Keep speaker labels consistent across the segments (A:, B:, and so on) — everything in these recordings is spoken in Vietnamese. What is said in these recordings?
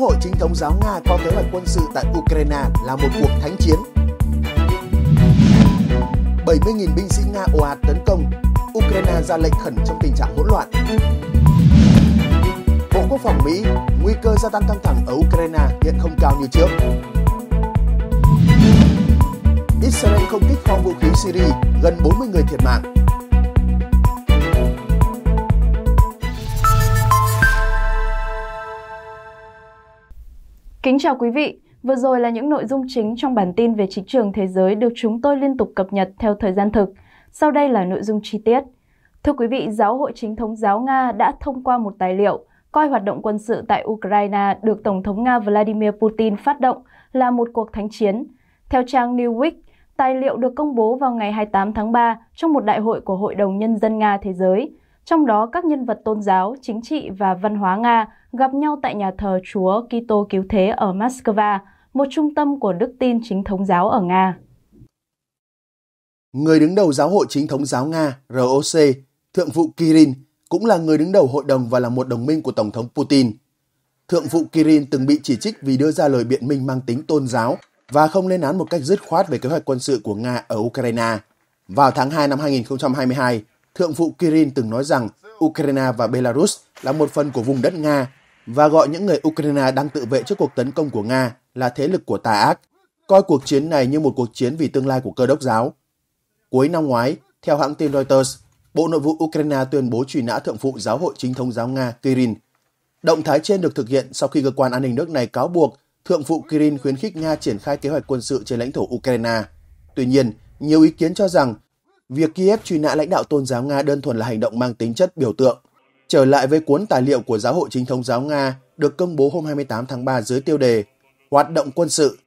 A: hội chính thống giáo Nga có kế hoạch quân sự tại Ukraine là một cuộc thánh chiến. 70.000 binh sĩ Nga ồ ạt tấn công, Ukraine ra lệnh khẩn trong tình trạng hỗn loạn. Bộ Quốc phòng Mỹ, nguy cơ gia tăng căng thẳng ở Ukraine hiện không cao như trước. Israel không kích kho vũ khí Syria, gần 40 người thiệt mạng,
B: Kính chào quý vị, vừa rồi là những nội dung chính trong bản tin về chính trường thế giới được chúng tôi liên tục cập nhật theo thời gian thực. Sau đây là nội dung chi tiết. Thưa quý vị, Giáo hội Chính thống giáo Nga đã thông qua một tài liệu coi hoạt động quân sự tại Ukraine được Tổng thống Nga Vladimir Putin phát động là một cuộc thánh chiến. Theo trang Newsweek, tài liệu được công bố vào ngày 28 tháng 3 trong một đại hội của Hội đồng Nhân dân Nga Thế giới, trong đó các nhân vật tôn giáo, chính trị và văn hóa Nga gặp nhau tại nhà thờ Chúa Kitô Cứu Thế ở Moscow, một trung tâm của đức tin chính thống giáo ở Nga.
A: Người đứng đầu Giáo hội Chính thống giáo Nga ROC, Thượng phụ Kirin, cũng là người đứng đầu hội đồng và là một đồng minh của Tổng thống Putin. Thượng phụ Kirin từng bị chỉ trích vì đưa ra lời biện minh mang tính tôn giáo và không lên án một cách dứt khoát về kế hoạch quân sự của Nga ở Ukraine. Vào tháng 2 năm 2022, Thượng phụ Kirin từng nói rằng Ukraine và Belarus là một phần của vùng đất Nga và gọi những người Ukraine đang tự vệ trước cuộc tấn công của Nga là thế lực của tà ác, coi cuộc chiến này như một cuộc chiến vì tương lai của cơ đốc giáo. Cuối năm ngoái, theo hãng tin Reuters, Bộ Nội vụ Ukraine tuyên bố truy nã thượng phụ giáo hội chính thống giáo Nga Kirin. Động thái trên được thực hiện sau khi cơ quan an ninh nước này cáo buộc thượng phụ Kirin khuyến khích Nga triển khai kế hoạch quân sự trên lãnh thổ Ukraine. Tuy nhiên, nhiều ý kiến cho rằng việc Kiev truy nã lãnh đạo tôn giáo Nga đơn thuần là hành động mang tính chất biểu tượng Trở lại với cuốn tài liệu của Giáo hội Chính thống Giáo Nga được công bố hôm 28 tháng 3 dưới tiêu đề Hoạt động quân sự.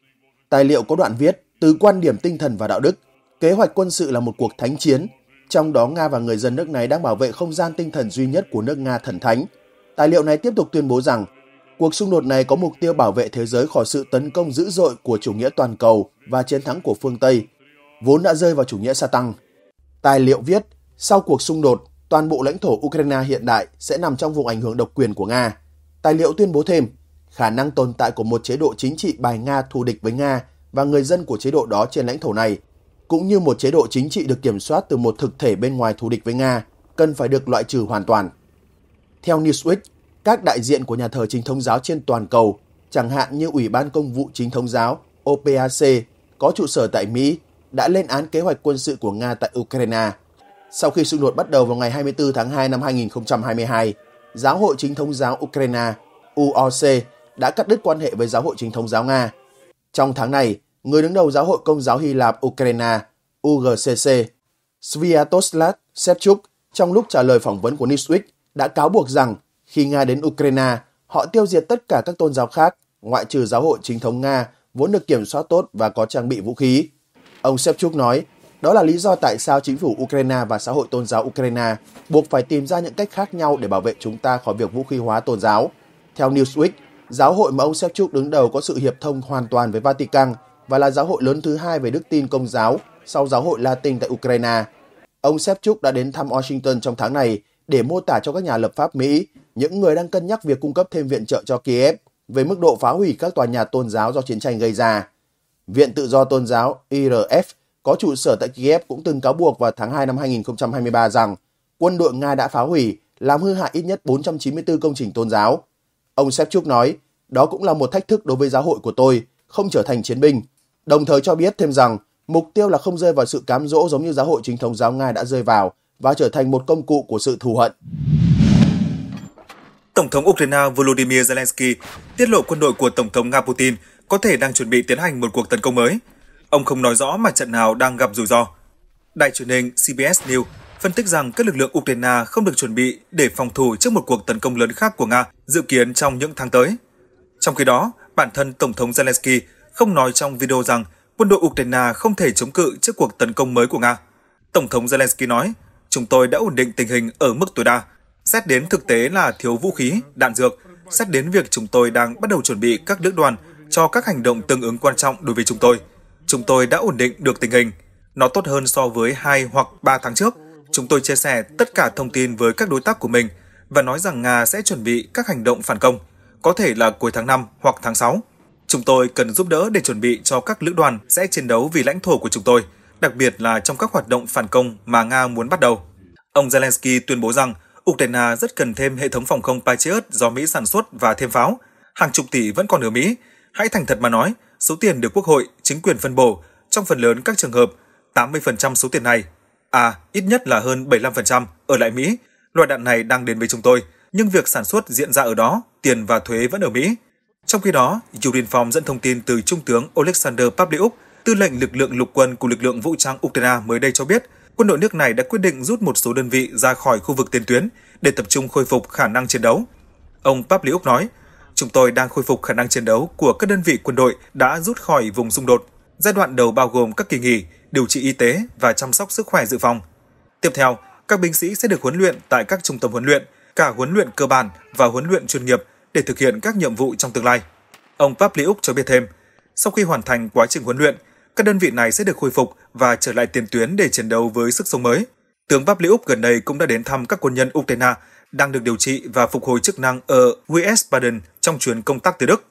A: Tài liệu có đoạn viết từ quan điểm tinh thần và đạo đức, kế hoạch quân sự là một cuộc thánh chiến, trong đó Nga và người dân nước này đang bảo vệ không gian tinh thần duy nhất của nước Nga thần thánh. Tài liệu này tiếp tục tuyên bố rằng cuộc xung đột này có mục tiêu bảo vệ thế giới khỏi sự tấn công dữ dội của chủ nghĩa toàn cầu và chiến thắng của phương Tây, vốn đã rơi vào chủ nghĩa sa tăng. Tài liệu viết, sau cuộc xung đột, toàn bộ lãnh thổ Ukraine hiện đại sẽ nằm trong vùng ảnh hưởng độc quyền của Nga. Tài liệu tuyên bố thêm, khả năng tồn tại của một chế độ chính trị bài Nga thù địch với Nga và người dân của chế độ đó trên lãnh thổ này, cũng như một chế độ chính trị được kiểm soát từ một thực thể bên ngoài thù địch với Nga, cần phải được loại trừ hoàn toàn. Theo Newsweek, các đại diện của nhà thờ chính thống giáo trên toàn cầu, chẳng hạn như Ủy ban Công vụ Chính thống giáo OPAC có trụ sở tại Mỹ, đã lên án kế hoạch quân sự của Nga tại Ukraine – sau khi xung đột bắt đầu vào ngày 24 tháng 2 năm 2022, Giáo hội Chính thống giáo Ukraine UOC đã cắt đứt quan hệ với Giáo hội Chính thống giáo Nga. Trong tháng này, người đứng đầu Giáo hội Công giáo Hy Lạp Ukraine UGCC Sviatoslav Sepchuk trong lúc trả lời phỏng vấn của Newsweek đã cáo buộc rằng khi Nga đến Ukraine, họ tiêu diệt tất cả các tôn giáo khác, ngoại trừ giáo hội chính thống Nga vốn được kiểm soát tốt và có trang bị vũ khí. Ông Sepchuk nói đó là lý do tại sao chính phủ Ukraine và xã hội tôn giáo Ukraine buộc phải tìm ra những cách khác nhau để bảo vệ chúng ta khỏi việc vũ khí hóa tôn giáo. Theo Newsweek, giáo hội mà ông Shevchuk đứng đầu có sự hiệp thông hoàn toàn với Vatican và là giáo hội lớn thứ hai về đức tin công giáo sau giáo hội Latin tại Ukraine. Ông Shevchuk đã đến thăm Washington trong tháng này để mô tả cho các nhà lập pháp Mỹ, những người đang cân nhắc việc cung cấp thêm viện trợ cho Kiev về mức độ phá hủy các tòa nhà tôn giáo do chiến tranh gây ra. Viện Tự do Tôn giáo IRF có trụ sở tại Kiev cũng từng cáo buộc vào tháng 2 năm 2023 rằng quân đội Nga đã phá hủy, làm hư hại ít nhất 494 công trình tôn giáo. Ông Sepchuk nói, đó cũng là một thách thức đối với giáo hội của tôi, không trở thành chiến binh. Đồng thời cho biết thêm rằng, mục tiêu là không rơi vào sự cám dỗ giống như giáo hội chính thống giáo Nga đã rơi vào và trở thành một công cụ của sự thù hận.
C: Tổng thống Ukraine Volodymyr Zelensky tiết lộ quân đội của Tổng thống Nga Putin có thể đang chuẩn bị tiến hành một cuộc tấn công mới – Ông không nói rõ mặt trận nào đang gặp rủi ro. Đại truyền hình CBS News phân tích rằng các lực lượng Ukraine không được chuẩn bị để phòng thủ trước một cuộc tấn công lớn khác của Nga dự kiến trong những tháng tới. Trong khi đó, bản thân Tổng thống Zelensky không nói trong video rằng quân đội Ukraine không thể chống cự trước cuộc tấn công mới của Nga. Tổng thống Zelensky nói, chúng tôi đã ổn định tình hình ở mức tối đa, xét đến thực tế là thiếu vũ khí, đạn dược, xét đến việc chúng tôi đang bắt đầu chuẩn bị các lữ đoàn cho các hành động tương ứng quan trọng đối với chúng tôi – chúng tôi đã ổn định được tình hình. Nó tốt hơn so với 2 hoặc 3 tháng trước. Chúng tôi chia sẻ tất cả thông tin với các đối tác của mình và nói rằng Nga sẽ chuẩn bị các hành động phản công, có thể là cuối tháng 5 hoặc tháng 6. Chúng tôi cần giúp đỡ để chuẩn bị cho các lữ đoàn sẽ chiến đấu vì lãnh thổ của chúng tôi, đặc biệt là trong các hoạt động phản công mà Nga muốn bắt đầu. Ông Zelensky tuyên bố rằng Ukraine rất cần thêm hệ thống phòng không Patriot do Mỹ sản xuất và thêm pháo. Hàng chục tỷ vẫn còn ở Mỹ. Hãy thành thật mà nói, số tiền được Quốc hội, chính quyền phân bổ trong phần lớn các trường hợp, 80% số tiền này, à ít nhất là hơn 75% ở lại Mỹ, loại đạn này đang đến với chúng tôi, nhưng việc sản xuất diễn ra ở đó, tiền và thuế vẫn ở Mỹ. Trong khi đó, Urinform dẫn thông tin từ Trung tướng Alexander Pavlyuk, tư lệnh lực lượng lục quân của lực lượng vũ trang Ukraine mới đây cho biết, quân đội nước này đã quyết định rút một số đơn vị ra khỏi khu vực tiền tuyến để tập trung khôi phục khả năng chiến đấu. Ông Pavlyuk nói, chúng tôi đang khôi phục khả năng chiến đấu của các đơn vị quân đội đã rút khỏi vùng xung đột. Giai đoạn đầu bao gồm các kỳ nghỉ, điều trị y tế và chăm sóc sức khỏe dự phòng. Tiếp theo, các binh sĩ sẽ được huấn luyện tại các trung tâm huấn luyện, cả huấn luyện cơ bản và huấn luyện chuyên nghiệp để thực hiện các nhiệm vụ trong tương lai. Ông Papliuk cho biết thêm, sau khi hoàn thành quá trình huấn luyện, các đơn vị này sẽ được khôi phục và trở lại tiền tuyến để chiến đấu với sức sống mới. Tướng Papliuk gần đây cũng đã đến thăm các quân nhân Ukraine đang được điều trị và phục hồi chức năng ở Wiesbaden trong chuyến công tác tới Đức.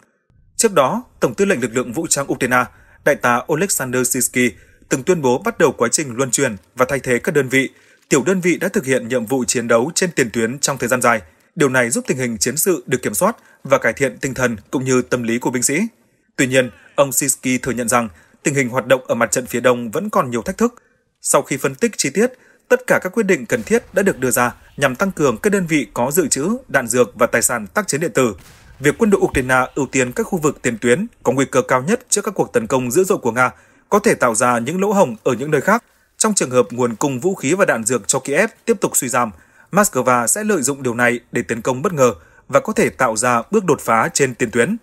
C: Trước đó, Tổng tư lệnh lực lượng vũ trang Ukraine, đại tá Oleksandr Sisky từng tuyên bố bắt đầu quá trình luân chuyển và thay thế các đơn vị, tiểu đơn vị đã thực hiện nhiệm vụ chiến đấu trên tiền tuyến trong thời gian dài. Điều này giúp tình hình chiến sự được kiểm soát và cải thiện tinh thần cũng như tâm lý của binh sĩ. Tuy nhiên, ông Sisky thừa nhận rằng tình hình hoạt động ở mặt trận phía đông vẫn còn nhiều thách thức. Sau khi phân tích chi tiết, tất cả các quyết định cần thiết đã được đưa ra nhằm tăng cường các đơn vị có dự trữ, đạn dược và tài sản tác chiến điện tử, việc quân đội Ukraine ưu tiên các khu vực tiền tuyến có nguy cơ cao nhất trước các cuộc tấn công dữ dội của Nga có thể tạo ra những lỗ hổng ở những nơi khác. Trong trường hợp nguồn cung vũ khí và đạn dược cho Kiev tiếp tục suy giảm, Moscow sẽ lợi dụng điều này để tấn công bất ngờ và có thể tạo ra bước đột phá trên tiền tuyến.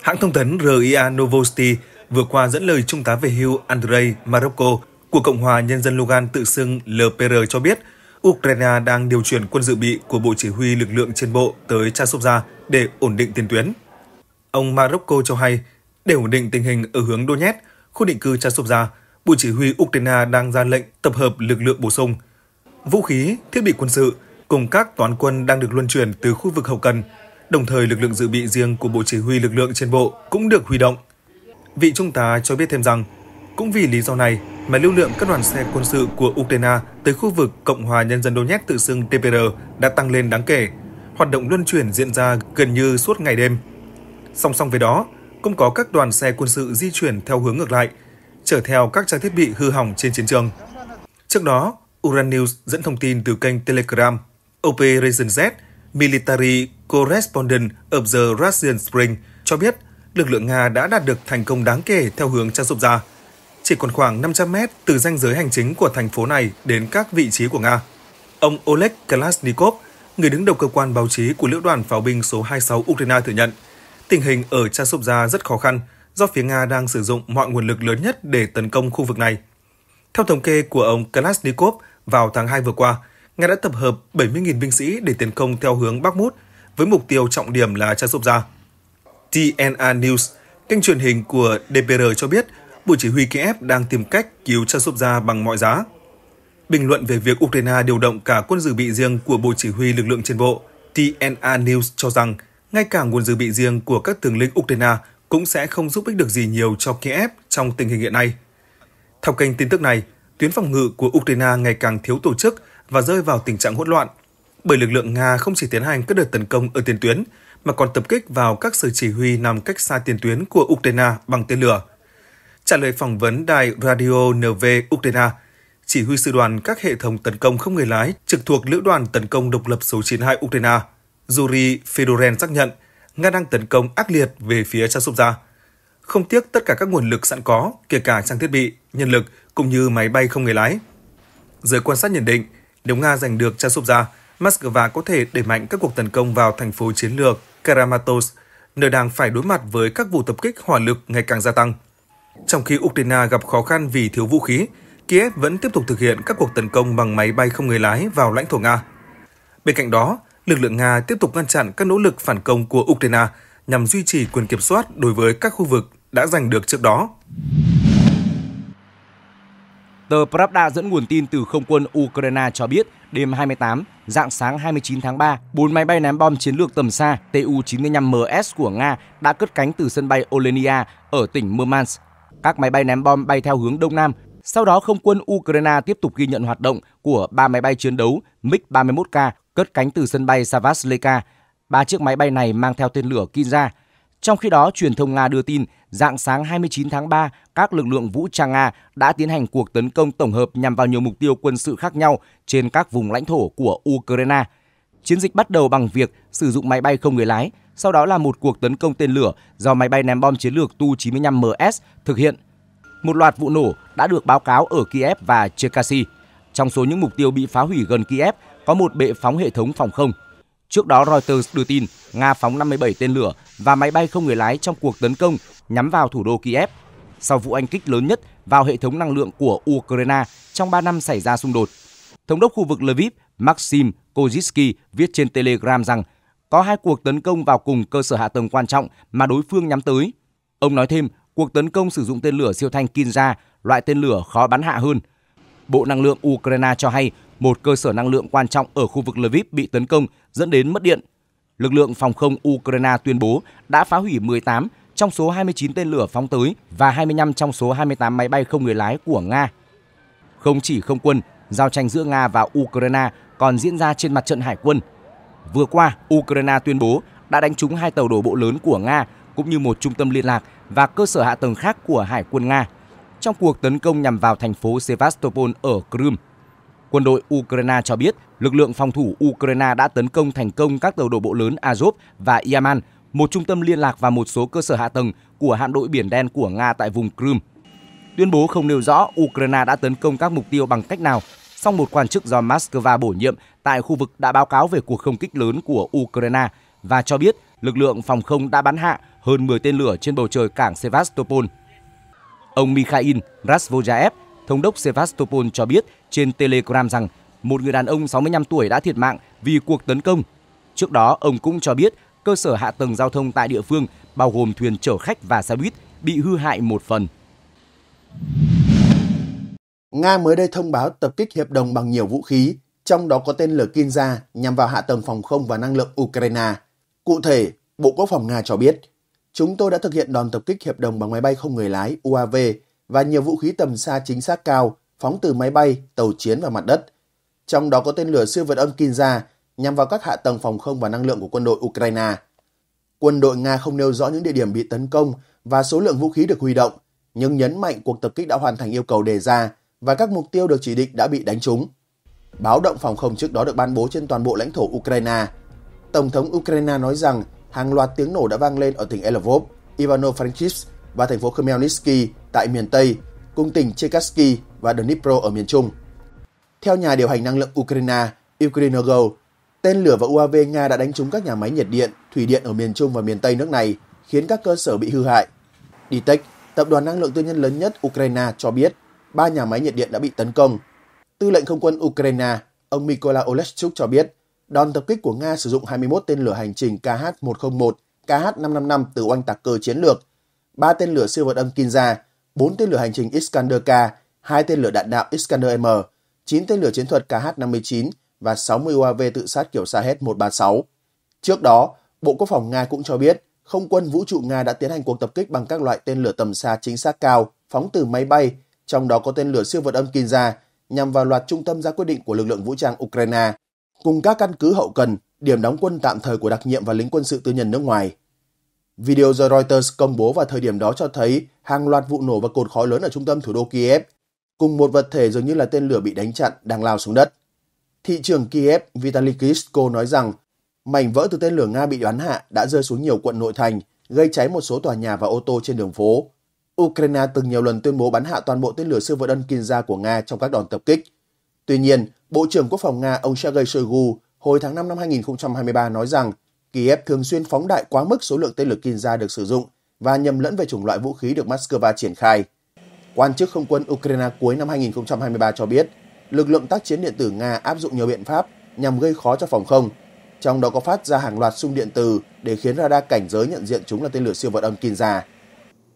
C: Hãng thông tấn RIA Novosti vừa qua dẫn lời Trung tá về hưu Andrei Marokko của Cộng hòa Nhân dân Lugan tự xưng LPR cho biết – Ukraine đang điều chuyển quân dự bị của Bộ Chỉ huy lực lượng trên bộ tới Chasovia để ổn định tiền tuyến. Ông Marocco cho hay, để ổn định tình hình ở hướng Donetsk, khu định cư Chasovia, Bộ Chỉ huy Ukraine đang ra lệnh tập hợp lực lượng bổ sung. Vũ khí, thiết bị quân sự cùng các toán quân đang được luân chuyển từ khu vực hậu cần. Đồng thời, lực lượng dự bị riêng của Bộ Chỉ huy lực lượng trên bộ cũng được huy động. Vị Trung tá cho biết thêm rằng, cũng vì lý do này mà lưu lượng các đoàn xe quân sự của Ukraine tới khu vực Cộng hòa Nhân dân Donetsk tự xưng TPR đã tăng lên đáng kể. Hoạt động luân chuyển diễn ra gần như suốt ngày đêm. Song song với đó, cũng có các đoàn xe quân sự di chuyển theo hướng ngược lại, chở theo các trang thiết bị hư hỏng trên chiến trường. Trước đó, Uran News dẫn thông tin từ kênh Telegram Operation Z, Military Correspondent of the Russian Spring cho biết lực lượng Nga đã đạt được thành công đáng kể theo hướng trang sụp ra chỉ còn khoảng 500 mét từ ranh giới hành chính của thành phố này đến các vị trí của Nga. Ông Oleg Kalashnikov, người đứng đầu cơ quan báo chí của lữ đoàn pháo binh số 26 Ukraine thừa nhận, tình hình ở Chasovia rất khó khăn do phía Nga đang sử dụng mọi nguồn lực lớn nhất để tấn công khu vực này. Theo thống kê của ông Kalashnikov, vào tháng 2 vừa qua, Nga đã tập hợp 70.000 binh sĩ để tiến công theo hướng Bắc Mút với mục tiêu trọng điểm là Chasovia. TNA News, kênh truyền hình của DPR cho biết Bộ Chỉ huy Kiev đang tìm cách cứu ra bằng mọi giá. Bình luận về việc Ukraine điều động cả quân dự bị riêng của Bộ Chỉ huy lực lượng trên bộ, TNA News cho rằng ngay cả nguồn dự bị riêng của các tướng lĩnh Ukraine cũng sẽ không giúp ích được gì nhiều cho Kiev trong tình hình hiện nay. Theo kênh tin tức này, tuyến phòng ngự của Ukraine ngày càng thiếu tổ chức và rơi vào tình trạng hỗn loạn, bởi lực lượng Nga không chỉ tiến hành các đợt tấn công ở tiền tuyến, mà còn tập kích vào các sở chỉ huy nằm cách xa tiền tuyến của Ukraine bằng tên lửa – Trả lời phỏng vấn đài Radio NV Ukraine, chỉ huy sư đoàn các hệ thống tấn công không người lái trực thuộc Lữ đoàn Tấn công Độc lập số 92 Ukraine, Yuri Fedoren xác nhận Nga đang tấn công ác liệt về phía Chasovia. Không tiếc tất cả các nguồn lực sẵn có, kể cả trang thiết bị, nhân lực cũng như máy bay không người lái. Giới quan sát nhận định, nếu Nga giành được Chasovia, Moscow có thể đẩy mạnh các cuộc tấn công vào thành phố chiến lược Karamatos, nơi đang phải đối mặt với các vụ tập kích hỏa lực ngày càng gia tăng. Trong khi Ukraine gặp khó khăn vì thiếu vũ khí, Kiev vẫn tiếp tục thực hiện các cuộc tấn công bằng máy bay không người lái vào lãnh thổ Nga. Bên cạnh đó, lực lượng Nga tiếp tục ngăn chặn các nỗ lực phản công của Ukraine nhằm duy trì quyền kiểm soát đối với các khu vực đã giành được trước đó.
D: Tờ Pravda dẫn nguồn tin từ không quân Ukraine cho biết, đêm 28, dạng sáng 29 tháng 3, bốn máy bay ném bom chiến lược tầm xa Tu-95MS của Nga đã cất cánh từ sân bay Olenia ở tỉnh Murmansk các máy bay ném bom bay theo hướng Đông Nam. Sau đó, không quân Ukraine tiếp tục ghi nhận hoạt động của ba máy bay chiến đấu MiG-31K cất cánh từ sân bay Savasleka. Ba chiếc máy bay này mang theo tên lửa Kinza. Trong khi đó, truyền thông Nga đưa tin, dạng sáng 29 tháng 3, các lực lượng vũ trang Nga đã tiến hành cuộc tấn công tổng hợp nhằm vào nhiều mục tiêu quân sự khác nhau trên các vùng lãnh thổ của Ukraine – Chiến dịch bắt đầu bằng việc sử dụng máy bay không người lái, sau đó là một cuộc tấn công tên lửa do máy bay ném bom chiến lược Tu-95MS thực hiện. Một loạt vụ nổ đã được báo cáo ở Kiev và Cherkasy. Trong số những mục tiêu bị phá hủy gần Kiev có một bệ phóng hệ thống phòng không. Trước đó Reuters đưa tin Nga phóng 57 tên lửa và máy bay không người lái trong cuộc tấn công nhắm vào thủ đô Kiev. Sau vụ anh kích lớn nhất vào hệ thống năng lượng của Ukraine trong 3 năm xảy ra xung đột, Thống đốc khu vực Lviv Maxim Kozitsky viết trên Telegram rằng có hai cuộc tấn công vào cùng cơ sở hạ tầng quan trọng mà đối phương nhắm tới. Ông nói thêm, cuộc tấn công sử dụng tên lửa siêu thanh Kinza, loại tên lửa khó bắn hạ hơn. Bộ Năng lượng Ukraine cho hay một cơ sở năng lượng quan trọng ở khu vực Lviv bị tấn công dẫn đến mất điện. Lực lượng phòng không Ukraine tuyên bố đã phá hủy 18 trong số 29 tên lửa phóng tới và 25 trong số 28 máy bay không người lái của Nga. Không chỉ không quân, giao tranh giữa Nga và Ukraine còn diễn ra trên mặt trận hải quân. Vừa qua, Ukraine tuyên bố đã đánh trúng hai tàu đổ bộ lớn của Nga cũng như một trung tâm liên lạc và cơ sở hạ tầng khác của Hải quân Nga trong cuộc tấn công nhằm vào thành phố Sevastopol ở Crimea. Quân đội Ukraine cho biết lực lượng phòng thủ Ukraine đã tấn công thành công các tàu đổ bộ lớn Azov và Yaman, một trung tâm liên lạc và một số cơ sở hạ tầng của hạm đội Biển Đen của Nga tại vùng Crimea. Tuyên bố không nêu rõ Ukraine đã tấn công các mục tiêu bằng cách nào song một quan chức do Moscow bổ nhiệm tại khu vực đã báo cáo về cuộc không kích lớn của Ukraine và cho biết lực lượng phòng không đã bắn hạ hơn 10 tên lửa trên bầu trời cảng Sevastopol. Ông Mikhail Rasvojaev, thống đốc Sevastopol cho biết trên Telegram rằng một người đàn ông 65 tuổi đã thiệt mạng vì cuộc tấn công. Trước đó, ông cũng cho biết cơ sở hạ tầng giao thông tại địa phương bao gồm thuyền chở khách và xe buýt bị hư hại một phần.
A: Nga mới đây thông báo tập kích hiệp đồng bằng nhiều vũ khí, trong đó có tên lửa Kinza nhằm vào hạ tầng phòng không và năng lượng Ukraine. Cụ thể, Bộ Quốc phòng Nga cho biết, chúng tôi đã thực hiện đòn tập kích hiệp đồng bằng máy bay không người lái UAV và nhiều vũ khí tầm xa chính xác cao phóng từ máy bay, tàu chiến và mặt đất. Trong đó có tên lửa siêu vượt âm Kinza nhằm vào các hạ tầng phòng không và năng lượng của quân đội Ukraine. Quân đội Nga không nêu rõ những địa điểm bị tấn công và số lượng vũ khí được huy động, nhưng nhấn mạnh cuộc tập kích đã hoàn thành yêu cầu đề ra và các mục tiêu được chỉ định đã bị đánh trúng. Báo động phòng không trước đó được ban bố trên toàn bộ lãnh thổ Ukraine. Tổng thống Ukraine nói rằng hàng loạt tiếng nổ đã vang lên ở tỉnh Elvov, Ivano-Frankivsk và thành phố Khmelnytsky tại miền Tây, cùng tỉnh Chekatsky và Dnipro ở miền Trung. Theo nhà điều hành năng lượng Ukraine, Ukrinergo, tên lửa và UAV Nga đã đánh trúng các nhà máy nhiệt điện, thủy điện ở miền Trung và miền Tây nước này, khiến các cơ sở bị hư hại. Ditech, tập đoàn năng lượng tư nhân lớn nhất Ukraine cho biết ba nhà máy nhiệt điện đã bị tấn công. Tư lệnh không quân Ukraine, ông Mykola Oleschuk cho biết, đòn tập kích của Nga sử dụng 21 tên lửa hành trình KH-101, KH-555 từ oanh tạc cơ chiến lược, 3 tên lửa siêu vật âm Kinza, 4 tên lửa hành trình Iskander-K, 2 tên lửa đạn đạo Iskander-M, 9 tên lửa chiến thuật KH-59 và 60 UAV tự sát kiểu Sahed-136. Trước đó, Bộ Quốc phòng Nga cũng cho biết, không quân vũ trụ Nga đã tiến hành cuộc tập kích bằng các loại tên lửa tầm xa chính xác cao, phóng từ máy bay trong đó có tên lửa siêu vượt âm Kinza nhằm vào loạt trung tâm ra quyết định của lực lượng vũ trang Ukraine, cùng các căn cứ hậu cần, điểm đóng quân tạm thời của đặc nhiệm và lính quân sự tư nhân nước ngoài. Video do Reuters công bố vào thời điểm đó cho thấy hàng loạt vụ nổ và cột khói lớn ở trung tâm thủ đô Kiev, cùng một vật thể dường như là tên lửa bị đánh chặn đang lao xuống đất. Thị trưởng Kiev Vitaly Klitschko nói rằng mảnh vỡ từ tên lửa Nga bị đoán hạ đã rơi xuống nhiều quận nội thành, gây cháy một số tòa nhà và ô tô trên đường phố, Ukraine từng nhiều lần tuyên bố bắn hạ toàn bộ tên lửa siêu vật ân Kinza của Nga trong các đòn tập kích. Tuy nhiên, Bộ trưởng Quốc phòng Nga ông Sergei Shoigu hồi tháng 5 năm 2023 nói rằng Kiev thường xuyên phóng đại quá mức số lượng tên lửa Kinza được sử dụng và nhầm lẫn về chủng loại vũ khí được Moscow triển khai. Quan chức không quân Ukraine cuối năm 2023 cho biết, lực lượng tác chiến điện tử Nga áp dụng nhiều biện pháp nhằm gây khó cho phòng không, trong đó có phát ra hàng loạt xung điện từ để khiến radar cảnh giới nhận diện chúng là tên lửa siêu vật âm Kinza.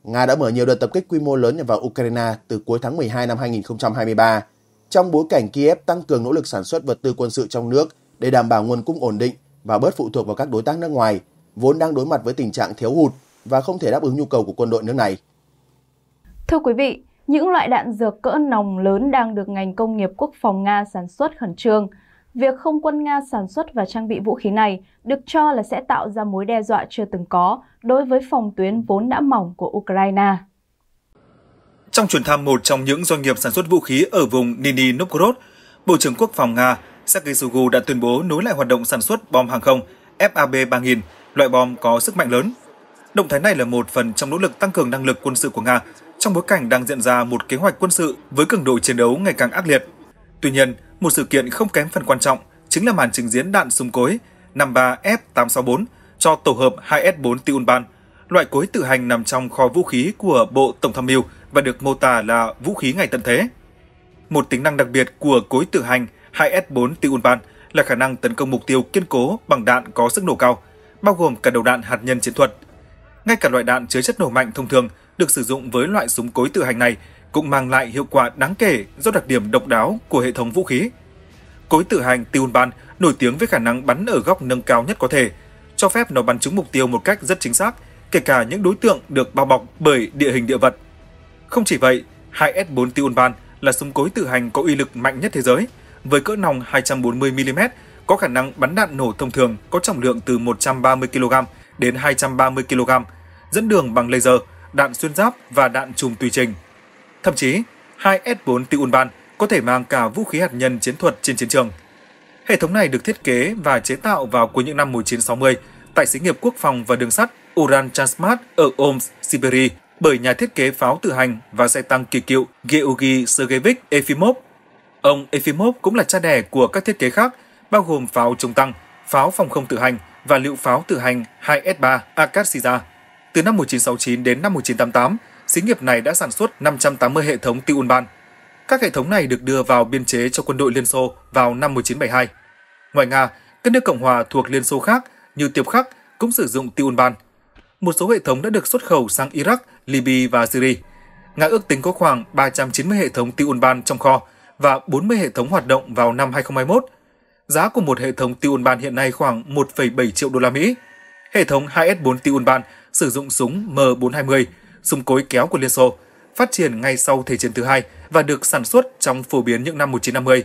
A: Nga đã mở nhiều đợt tập kích quy mô lớn nhằm vào Ukraine từ cuối tháng 12 năm 2023, trong bối cảnh Kiev tăng cường nỗ lực sản xuất vật tư quân sự trong nước để đảm bảo nguồn cung ổn định và bớt phụ thuộc vào các đối tác nước ngoài, vốn đang đối mặt với tình trạng thiếu hụt và không thể đáp ứng nhu cầu của quân đội nước này.
B: Thưa quý vị, những loại đạn dược cỡ nòng lớn đang được ngành công nghiệp quốc phòng Nga sản xuất khẩn trương – Việc không quân Nga sản xuất và trang bị vũ khí này được cho là sẽ tạo ra mối đe dọa chưa từng có đối với phòng tuyến vốn đã mỏng của Ukraine.
C: Trong chuyến thăm một trong những doanh nghiệp sản xuất vũ khí ở vùng Nini Novgorod, Bộ trưởng Quốc phòng Nga Sergei Shoigu đã tuyên bố nối lại hoạt động sản xuất bom hàng không FAB-3000, loại bom có sức mạnh lớn. Động thái này là một phần trong nỗ lực tăng cường năng lực quân sự của Nga trong bối cảnh đang diễn ra một kế hoạch quân sự với cường độ chiến đấu ngày càng ác liệt Tuy nhiên, một sự kiện không kém phần quan trọng chính là màn trình diễn đạn súng cối 53F864 cho tổ hợp 2S4 Tiunban, loại cối tự hành nằm trong kho vũ khí của Bộ Tổng tham mưu và được mô tả là vũ khí ngày tận thế. Một tính năng đặc biệt của cối tự hành 2S4 Tiunban là khả năng tấn công mục tiêu kiên cố bằng đạn có sức nổ cao, bao gồm cả đầu đạn hạt nhân chiến thuật. Ngay cả loại đạn chứa chất nổ mạnh thông thường được sử dụng với loại súng cối tự hành này cũng mang lại hiệu quả đáng kể do đặc điểm độc đáo của hệ thống vũ khí. Cối tự hành Tiunban nổi tiếng với khả năng bắn ở góc nâng cao nhất có thể, cho phép nó bắn trúng mục tiêu một cách rất chính xác, kể cả những đối tượng được bao bọc bởi địa hình địa vật. Không chỉ vậy, 2S4 Tiunban là súng cối tự hành có uy lực mạnh nhất thế giới, với cỡ nòng 240mm có khả năng bắn đạn nổ thông thường có trọng lượng từ 130 kg đến 230 kg, dẫn đường bằng laser, đạn xuyên giáp và đạn chùm tùy trình. Thậm chí, hai S-4 Tiunban có thể mang cả vũ khí hạt nhân chiến thuật trên chiến trường. Hệ thống này được thiết kế và chế tạo vào cuối những năm 1960 tại xí nghiệp quốc phòng và đường sắt Uran Transmart ở Omsk, Siberia bởi nhà thiết kế pháo tự hành và xe tăng kỳ cựu Georgy Sergeyevich Efimov. Ông Efimov cũng là cha đẻ của các thiết kế khác, bao gồm pháo chống tăng, pháo phòng không tự hành và liệu pháo tự hành 2S3 Akatsija. Từ năm 1969 đến năm 1988, xí nghiệp này đã sản xuất 580 hệ thống tiêu Ulban. Các hệ thống này được đưa vào biên chế cho quân đội Liên Xô vào năm 1972. Ngoài Nga, các nước Cộng hòa thuộc Liên Xô khác như Tiệp Khắc cũng sử dụng tiêu Ulban. Một số hệ thống đã được xuất khẩu sang Iraq, Libya và Syria. Nga ước tính có khoảng 390 hệ thống tiêu Ulban trong kho và 40 hệ thống hoạt động vào năm 2021. Giá của một hệ thống tiêu Ulban hiện nay khoảng 1,7 triệu đô la Mỹ. Hệ thống 2S4 tiêu Ulban sử dụng súng M420 súng cối kéo của Liên Xô, phát triển ngay sau Thế chiến thứ hai và được sản xuất trong phổ biến những năm 1950.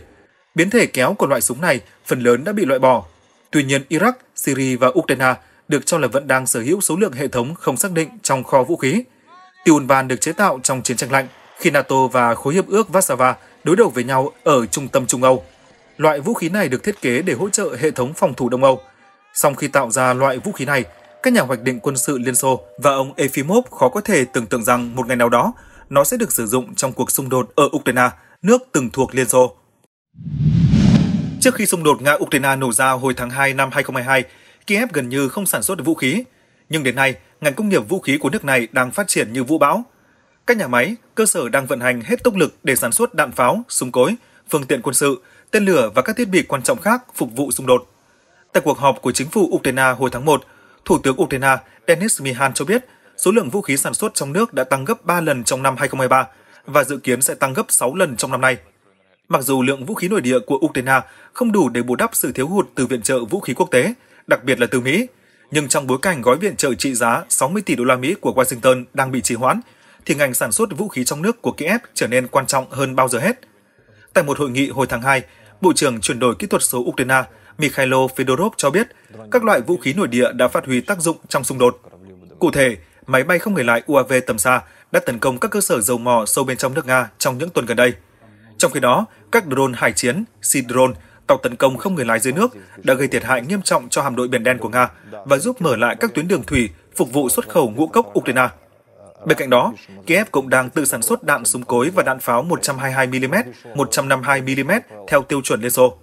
C: Biến thể kéo của loại súng này phần lớn đã bị loại bỏ. Tuy nhiên, Iraq, Syria và Ukraine được cho là vẫn đang sở hữu số lượng hệ thống không xác định trong kho vũ khí. Tiêu van được chế tạo trong chiến tranh lạnh khi NATO và khối hiệp ước Warsaw đối đầu với nhau ở trung tâm Trung Âu. Loại vũ khí này được thiết kế để hỗ trợ hệ thống phòng thủ Đông Âu. Song khi tạo ra loại vũ khí này, các nhà hoạch định quân sự Liên Xô và ông Efimov khó có thể tưởng tượng rằng một ngày nào đó nó sẽ được sử dụng trong cuộc xung đột ở Ukraine, nước từng thuộc Liên Xô. Trước khi xung đột Nga-Ukraine nổ ra hồi tháng 2 năm 2022, Kiev gần như không sản xuất được vũ khí. Nhưng đến nay, ngành công nghiệp vũ khí của nước này đang phát triển như vũ bão. Các nhà máy, cơ sở đang vận hành hết tốc lực để sản xuất đạn pháo, súng cối, phương tiện quân sự, tên lửa và các thiết bị quan trọng khác phục vụ xung đột. Tại cuộc họp của chính phủ Ukraine hồi tháng 1, Thủ tướng Ukraine Denis Mihal cho biết số lượng vũ khí sản xuất trong nước đã tăng gấp 3 lần trong năm 2023 và dự kiến sẽ tăng gấp 6 lần trong năm nay. Mặc dù lượng vũ khí nội địa của Ukraine không đủ để bù đắp sự thiếu hụt từ viện trợ vũ khí quốc tế, đặc biệt là từ Mỹ, nhưng trong bối cảnh gói viện trợ trị giá 60 tỷ đô la Mỹ của Washington đang bị trì hoãn, thì ngành sản xuất vũ khí trong nước của Kiev trở nên quan trọng hơn bao giờ hết. Tại một hội nghị hồi tháng 2, Bộ trưởng chuyển đổi kỹ thuật số Ukraine Mikhailo Fedorov cho biết các loại vũ khí nội địa đã phát huy tác dụng trong xung đột. Cụ thể, máy bay không người lái UAV tầm xa đã tấn công các cơ sở dầu mỏ sâu bên trong nước Nga trong những tuần gần đây. Trong khi đó, các drone hải chiến, Sea-drone, tàu tấn công không người lái dưới nước đã gây thiệt hại nghiêm trọng cho hạm đội Biển Đen của Nga và giúp mở lại các tuyến đường thủy phục vụ xuất khẩu ngũ cốc Ukraine. Bên cạnh đó, Kiev cũng đang tự sản xuất đạn súng cối và đạn pháo 122mm, 152mm theo tiêu chuẩn Liên Xô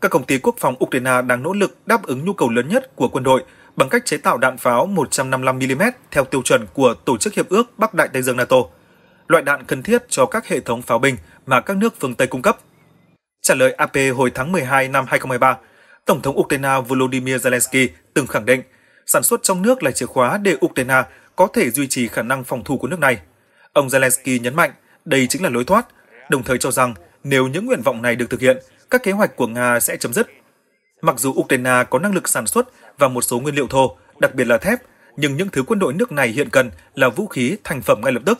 C: các công ty quốc phòng Ukraine đang nỗ lực đáp ứng nhu cầu lớn nhất của quân đội bằng cách chế tạo đạn pháo 155mm theo tiêu chuẩn của Tổ chức Hiệp ước Bắc Đại Tây Dương NATO, loại đạn cần thiết cho các hệ thống pháo binh mà các nước phương Tây cung cấp. Trả lời AP hồi tháng 12 năm 2023, Tổng thống Ukraine Volodymyr Zelensky từng khẳng định sản xuất trong nước là chìa khóa để Ukraine có thể duy trì khả năng phòng thủ của nước này. Ông Zelensky nhấn mạnh đây chính là lối thoát, đồng thời cho rằng nếu những nguyện vọng này được thực hiện, các kế hoạch của Nga sẽ chấm dứt. Mặc dù Ukraine có năng lực sản xuất và một số nguyên liệu thô, đặc biệt là thép, nhưng những thứ quân đội nước này hiện cần là vũ khí thành phẩm ngay lập tức.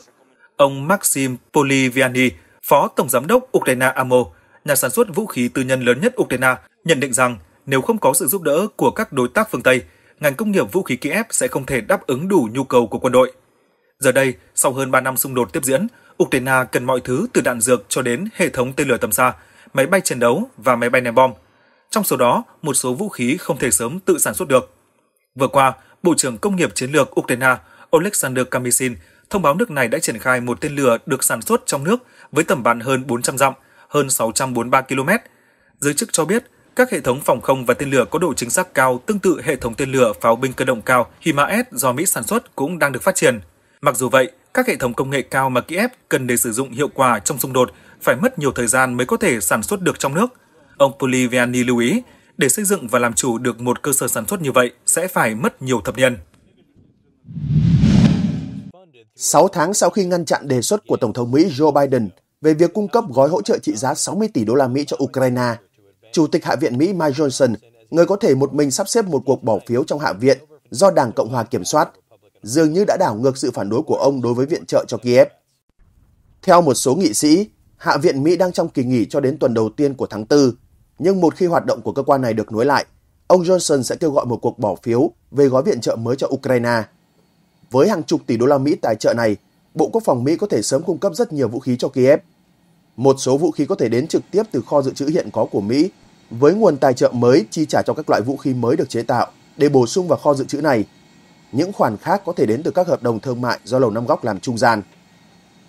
C: Ông Maxim Poliviani, Phó Tổng Giám đốc Ukraine AMO, nhà sản xuất vũ khí tư nhân lớn nhất Ukraine, nhận định rằng nếu không có sự giúp đỡ của các đối tác phương Tây, ngành công nghiệp vũ khí Kiev sẽ không thể đáp ứng đủ nhu cầu của quân đội. Giờ đây, sau hơn 3 năm xung đột tiếp diễn, Ukraine cần mọi thứ từ đạn dược cho đến hệ thống tên lửa tầm xa máy bay chiến đấu và máy bay ném bom. Trong số đó, một số vũ khí không thể sớm tự sản xuất được. Vừa qua, Bộ trưởng Công nghiệp Chiến lược Ukraine Oleksandr Kamishin thông báo nước này đã triển khai một tên lửa được sản xuất trong nước với tầm bắn hơn 400 dặm, hơn 643 km. Giới chức cho biết, các hệ thống phòng không và tên lửa có độ chính xác cao tương tự hệ thống tên lửa pháo binh cơ động cao HIMARS do Mỹ sản xuất cũng đang được phát triển. Mặc dù vậy, các hệ thống công nghệ cao mà Kiev cần để sử dụng hiệu quả trong xung đột phải mất nhiều thời gian mới có thể sản xuất được trong nước. Ông Poliviani lưu ý, để xây dựng và làm chủ được một cơ sở sản xuất như vậy sẽ phải mất nhiều thập niên.
A: 6 tháng sau khi ngăn chặn đề xuất của Tổng thống Mỹ Joe Biden về việc cung cấp gói hỗ trợ trị giá 60 tỷ đô la Mỹ cho Ukraine, Chủ tịch Hạ viện Mỹ Mike Johnson, người có thể một mình sắp xếp một cuộc bỏ phiếu trong Hạ viện do Đảng Cộng hòa kiểm soát, dường như đã đảo ngược sự phản đối của ông đối với viện trợ cho Kiev. Theo một số nghị sĩ, Hạ viện Mỹ đang trong kỳ nghỉ cho đến tuần đầu tiên của tháng 4, nhưng một khi hoạt động của cơ quan này được nối lại, ông Johnson sẽ kêu gọi một cuộc bỏ phiếu về gói viện trợ mới cho Ukraine. Với hàng chục tỷ đô la Mỹ tài trợ này, Bộ Quốc phòng Mỹ có thể sớm cung cấp rất nhiều vũ khí cho Kiev. Một số vũ khí có thể đến trực tiếp từ kho dự trữ hiện có của Mỹ, với nguồn tài trợ mới chi trả cho các loại vũ khí mới được chế tạo để bổ sung vào kho dự trữ này. Những khoản khác có thể đến từ các hợp đồng thương mại do Lầu Năm Góc làm trung gian.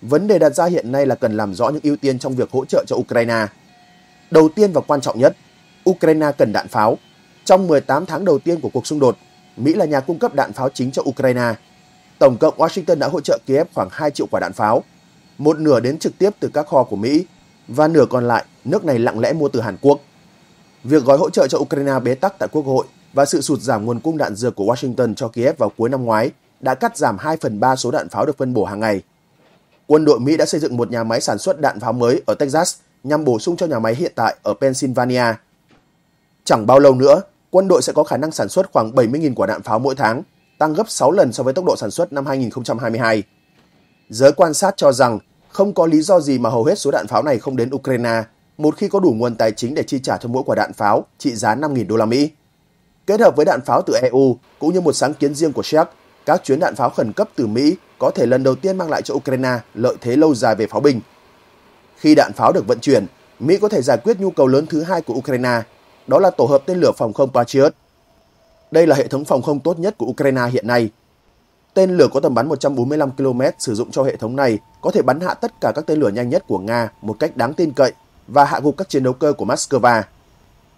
A: Vấn đề đặt ra hiện nay là cần làm rõ những ưu tiên trong việc hỗ trợ cho Ukraine. Đầu tiên và quan trọng nhất, Ukraine cần đạn pháo. Trong 18 tháng đầu tiên của cuộc xung đột, Mỹ là nhà cung cấp đạn pháo chính cho Ukraine. Tổng cộng Washington đã hỗ trợ Kiev khoảng 2 triệu quả đạn pháo, một nửa đến trực tiếp từ các kho của Mỹ và nửa còn lại nước này lặng lẽ mua từ Hàn Quốc. Việc gói hỗ trợ cho Ukraine bế tắc tại Quốc hội và sự sụt giảm nguồn cung đạn dược của Washington cho Kiev vào cuối năm ngoái đã cắt giảm 2 phần 3 số đạn pháo được phân bổ hàng ngày quân đội Mỹ đã xây dựng một nhà máy sản xuất đạn pháo mới ở Texas nhằm bổ sung cho nhà máy hiện tại ở Pennsylvania. Chẳng bao lâu nữa, quân đội sẽ có khả năng sản xuất khoảng 70.000 quả đạn pháo mỗi tháng, tăng gấp 6 lần so với tốc độ sản xuất năm 2022. Giới quan sát cho rằng không có lý do gì mà hầu hết số đạn pháo này không đến Ukraine một khi có đủ nguồn tài chính để chi trả cho mỗi quả đạn pháo trị giá 5.000 đô la Mỹ. Kết hợp với đạn pháo từ EU cũng như một sáng kiến riêng của Séc, các chuyến đạn pháo khẩn cấp từ Mỹ có thể lần đầu tiên mang lại cho Ukraine lợi thế lâu dài về pháo binh. Khi đạn pháo được vận chuyển, Mỹ có thể giải quyết nhu cầu lớn thứ hai của Ukraine, đó là tổ hợp tên lửa phòng không Patriot. Đây là hệ thống phòng không tốt nhất của Ukraine hiện nay. Tên lửa có tầm bắn 145 km sử dụng cho hệ thống này có thể bắn hạ tất cả các tên lửa nhanh nhất của Nga một cách đáng tin cậy và hạ gục các chiến đấu cơ của Moscow.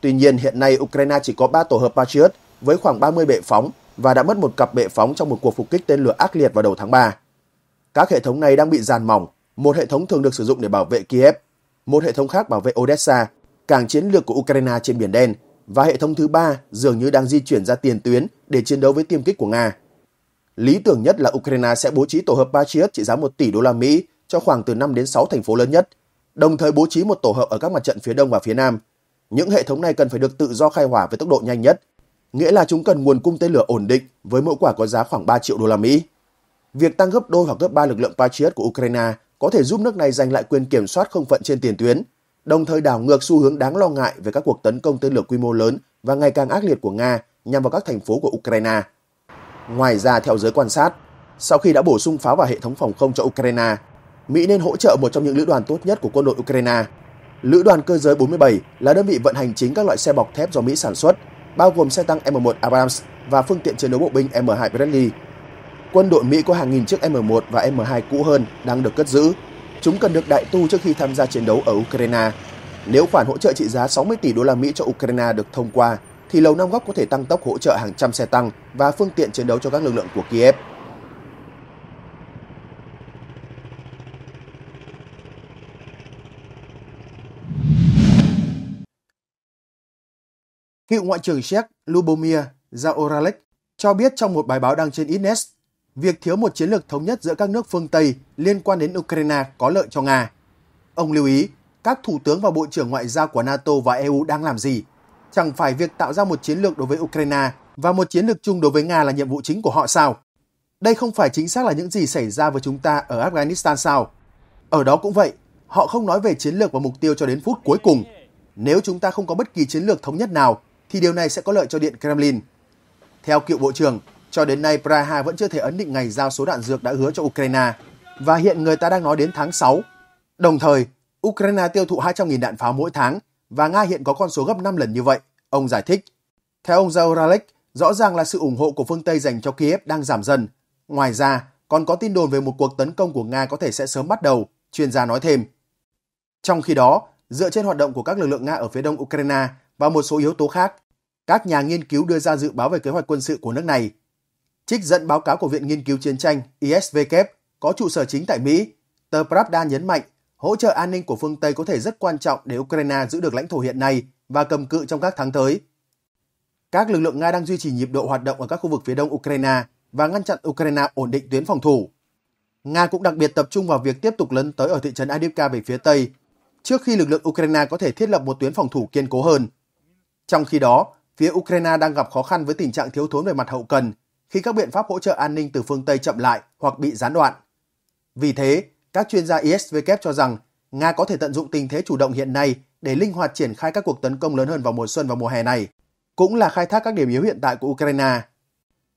A: Tuy nhiên, hiện nay Ukraine chỉ có 3 tổ hợp Patriot với khoảng 30 bệ phóng và đã mất một cặp bệ phóng trong một cuộc phục kích tên lửa ác liệt vào đầu tháng 3. Các hệ thống này đang bị giàn mỏng, một hệ thống thường được sử dụng để bảo vệ Kiev, một hệ thống khác bảo vệ Odessa, cảng chiến lược của Ukraine trên Biển Đen và hệ thống thứ ba dường như đang di chuyển ra tiền tuyến để chiến đấu với tiêm kích của Nga. Lý tưởng nhất là Ukraine sẽ bố trí tổ hợp Patriot trị giá 1 tỷ đô la Mỹ cho khoảng từ 5 đến 6 thành phố lớn nhất, đồng thời bố trí một tổ hợp ở các mặt trận phía đông và phía nam. Những hệ thống này cần phải được tự do khai hỏa với tốc độ nhanh nhất – nghĩa là chúng cần nguồn cung tên lửa ổn định với mỗi quả có giá khoảng 3 triệu đô la Mỹ. Việc tăng gấp đôi hoặc gấp ba lực lượng Patriot của Ukraine có thể giúp nước này giành lại quyền kiểm soát không phận trên tiền tuyến, đồng thời đảo ngược xu hướng đáng lo ngại về các cuộc tấn công tên lửa quy mô lớn và ngày càng ác liệt của Nga nhằm vào các thành phố của Ukraine. Ngoài ra, theo giới quan sát, sau khi đã bổ sung pháo vào hệ thống phòng không cho Ukraine, Mỹ nên hỗ trợ một trong những lữ đoàn tốt nhất của quân đội Ukraine. Lữ đoàn cơ giới 47 là đơn vị vận hành chính các loại xe bọc thép do Mỹ sản xuất – bao gồm xe tăng M1 Abrams và phương tiện chiến đấu bộ binh M2 Bradley. Quân đội Mỹ có hàng nghìn chiếc M1 và M2 cũ hơn đang được cất giữ. Chúng cần được đại tu trước khi tham gia chiến đấu ở Ukraine. Nếu khoản hỗ trợ trị giá 60 tỷ đô la Mỹ cho Ukraine được thông qua, thì Lầu Năm Góc có thể tăng tốc hỗ trợ hàng trăm xe tăng và phương tiện chiến đấu cho các lực lượng của Kiev. Cựu Ngoại trưởng Czech Lubomir Zaoralek cho biết trong một bài báo đăng trên Innes, việc thiếu một chiến lược thống nhất giữa các nước phương Tây liên quan đến Ukraine có lợi cho Nga. Ông lưu ý, các thủ tướng và bộ trưởng ngoại giao của NATO và EU đang làm gì? Chẳng phải việc tạo ra một chiến lược đối với Ukraine và một chiến lược chung đối với Nga là nhiệm vụ chính của họ sao? Đây không phải chính xác là những gì xảy ra với chúng ta ở Afghanistan sao? Ở đó cũng vậy, họ không nói về chiến lược và mục tiêu cho đến phút cuối cùng. Nếu chúng ta không có bất kỳ chiến lược thống nhất nào, thì điều này sẽ có lợi cho Điện Kremlin. Theo cựu Bộ trưởng, cho đến nay Praha vẫn chưa thể ấn định ngày giao số đạn dược đã hứa cho Ukraine và hiện người ta đang nói đến tháng 6. Đồng thời, Ukraine tiêu thụ 200.000 đạn pháo mỗi tháng và Nga hiện có con số gấp 5 lần như vậy, ông giải thích. Theo ông Zauralek, rõ ràng là sự ủng hộ của phương Tây dành cho Kiev đang giảm dần. Ngoài ra, còn có tin đồn về một cuộc tấn công của Nga có thể sẽ sớm bắt đầu, chuyên gia nói thêm. Trong khi đó, dựa trên hoạt động của các lực lượng Nga ở phía đông Ukraine và một số yếu tố khác, các nhà nghiên cứu đưa ra dự báo về kế hoạch quân sự của nước này. Trích dẫn báo cáo của Viện Nghiên cứu Chiến tranh ISVK có trụ sở chính tại Mỹ, tờ Pravda nhấn mạnh hỗ trợ an ninh của phương Tây có thể rất quan trọng để Ukraine giữ được lãnh thổ hiện nay và cầm cự trong các tháng tới. Các lực lượng Nga đang duy trì nhịp độ hoạt động ở các khu vực phía đông Ukraine và ngăn chặn Ukraine ổn định tuyến phòng thủ. Nga cũng đặc biệt tập trung vào việc tiếp tục lấn tới ở thị trấn Adivka về phía Tây, trước khi lực lượng Ukraine có thể thiết lập một tuyến phòng thủ kiên cố hơn. Trong khi đó, Phía Ukraine đang gặp khó khăn với tình trạng thiếu thốn về mặt hậu cần khi các biện pháp hỗ trợ an ninh từ phương Tây chậm lại hoặc bị gián đoạn. Vì thế, các chuyên gia ISW cho rằng Nga có thể tận dụng tình thế chủ động hiện nay để linh hoạt triển khai các cuộc tấn công lớn hơn vào mùa xuân và mùa hè này, cũng là khai thác các điểm yếu hiện tại của Ukraine.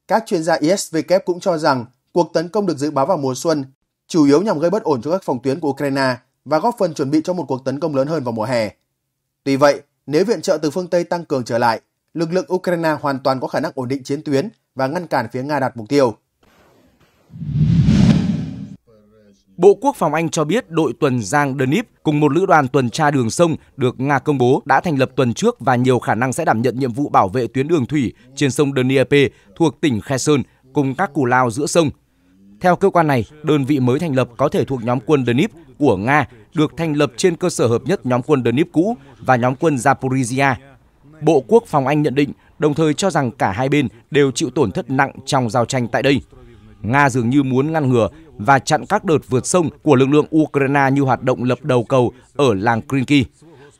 A: Các chuyên gia ISW cũng cho rằng cuộc tấn công được dự báo vào mùa xuân chủ yếu nhằm gây bất ổn cho các phòng tuyến của Ukraine và góp phần chuẩn bị cho một cuộc tấn công lớn hơn vào mùa hè. Tuy vậy, nếu viện trợ từ phương Tây tăng cường trở lại, lực lượng Ukraine hoàn toàn có khả năng ổn định chiến tuyến và ngăn cản phía Nga đạt mục tiêu.
D: Bộ Quốc phòng Anh cho biết đội tuần Giang Denip cùng một lữ đoàn tuần tra đường sông được Nga công bố đã thành lập tuần trước và nhiều khả năng sẽ đảm nhận nhiệm vụ bảo vệ tuyến đường thủy trên sông Dnieper thuộc tỉnh Kherson cùng các cù lao giữa sông. Theo cơ quan này, đơn vị mới thành lập có thể thuộc nhóm quân Denip của Nga được thành lập trên cơ sở hợp nhất nhóm quân Denip cũ và nhóm quân Zaporizhia Bộ Quốc phòng Anh nhận định, đồng thời cho rằng cả hai bên đều chịu tổn thất nặng trong giao tranh tại đây. Nga dường như muốn ngăn ngừa và chặn các đợt vượt sông của lực lượng Ukraine như hoạt động lập đầu cầu ở làng Krinky.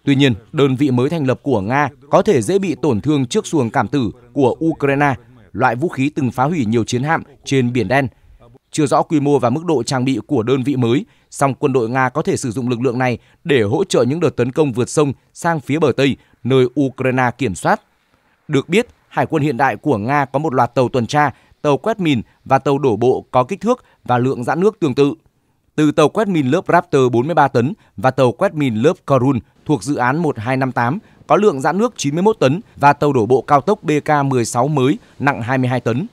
D: Tuy nhiên, đơn vị mới thành lập của Nga có thể dễ bị tổn thương trước xuồng cảm tử của Ukraine, loại vũ khí từng phá hủy nhiều chiến hạm trên Biển Đen. Chưa rõ quy mô và mức độ trang bị của đơn vị mới, song quân đội Nga có thể sử dụng lực lượng này để hỗ trợ những đợt tấn công vượt sông sang phía bờ Tây, nơi Ukraine kiểm soát. Được biết, Hải quân hiện đại của Nga có một loạt tàu tuần tra, tàu quét mìn và tàu đổ bộ có kích thước và lượng giãn nước tương tự. Từ tàu quét mìn lớp Raptor 43 tấn và tàu quét mìn lớp Korun thuộc dự án 1258 có lượng giãn nước 91 tấn và tàu đổ bộ cao tốc BK-16 mới nặng 22 tấn.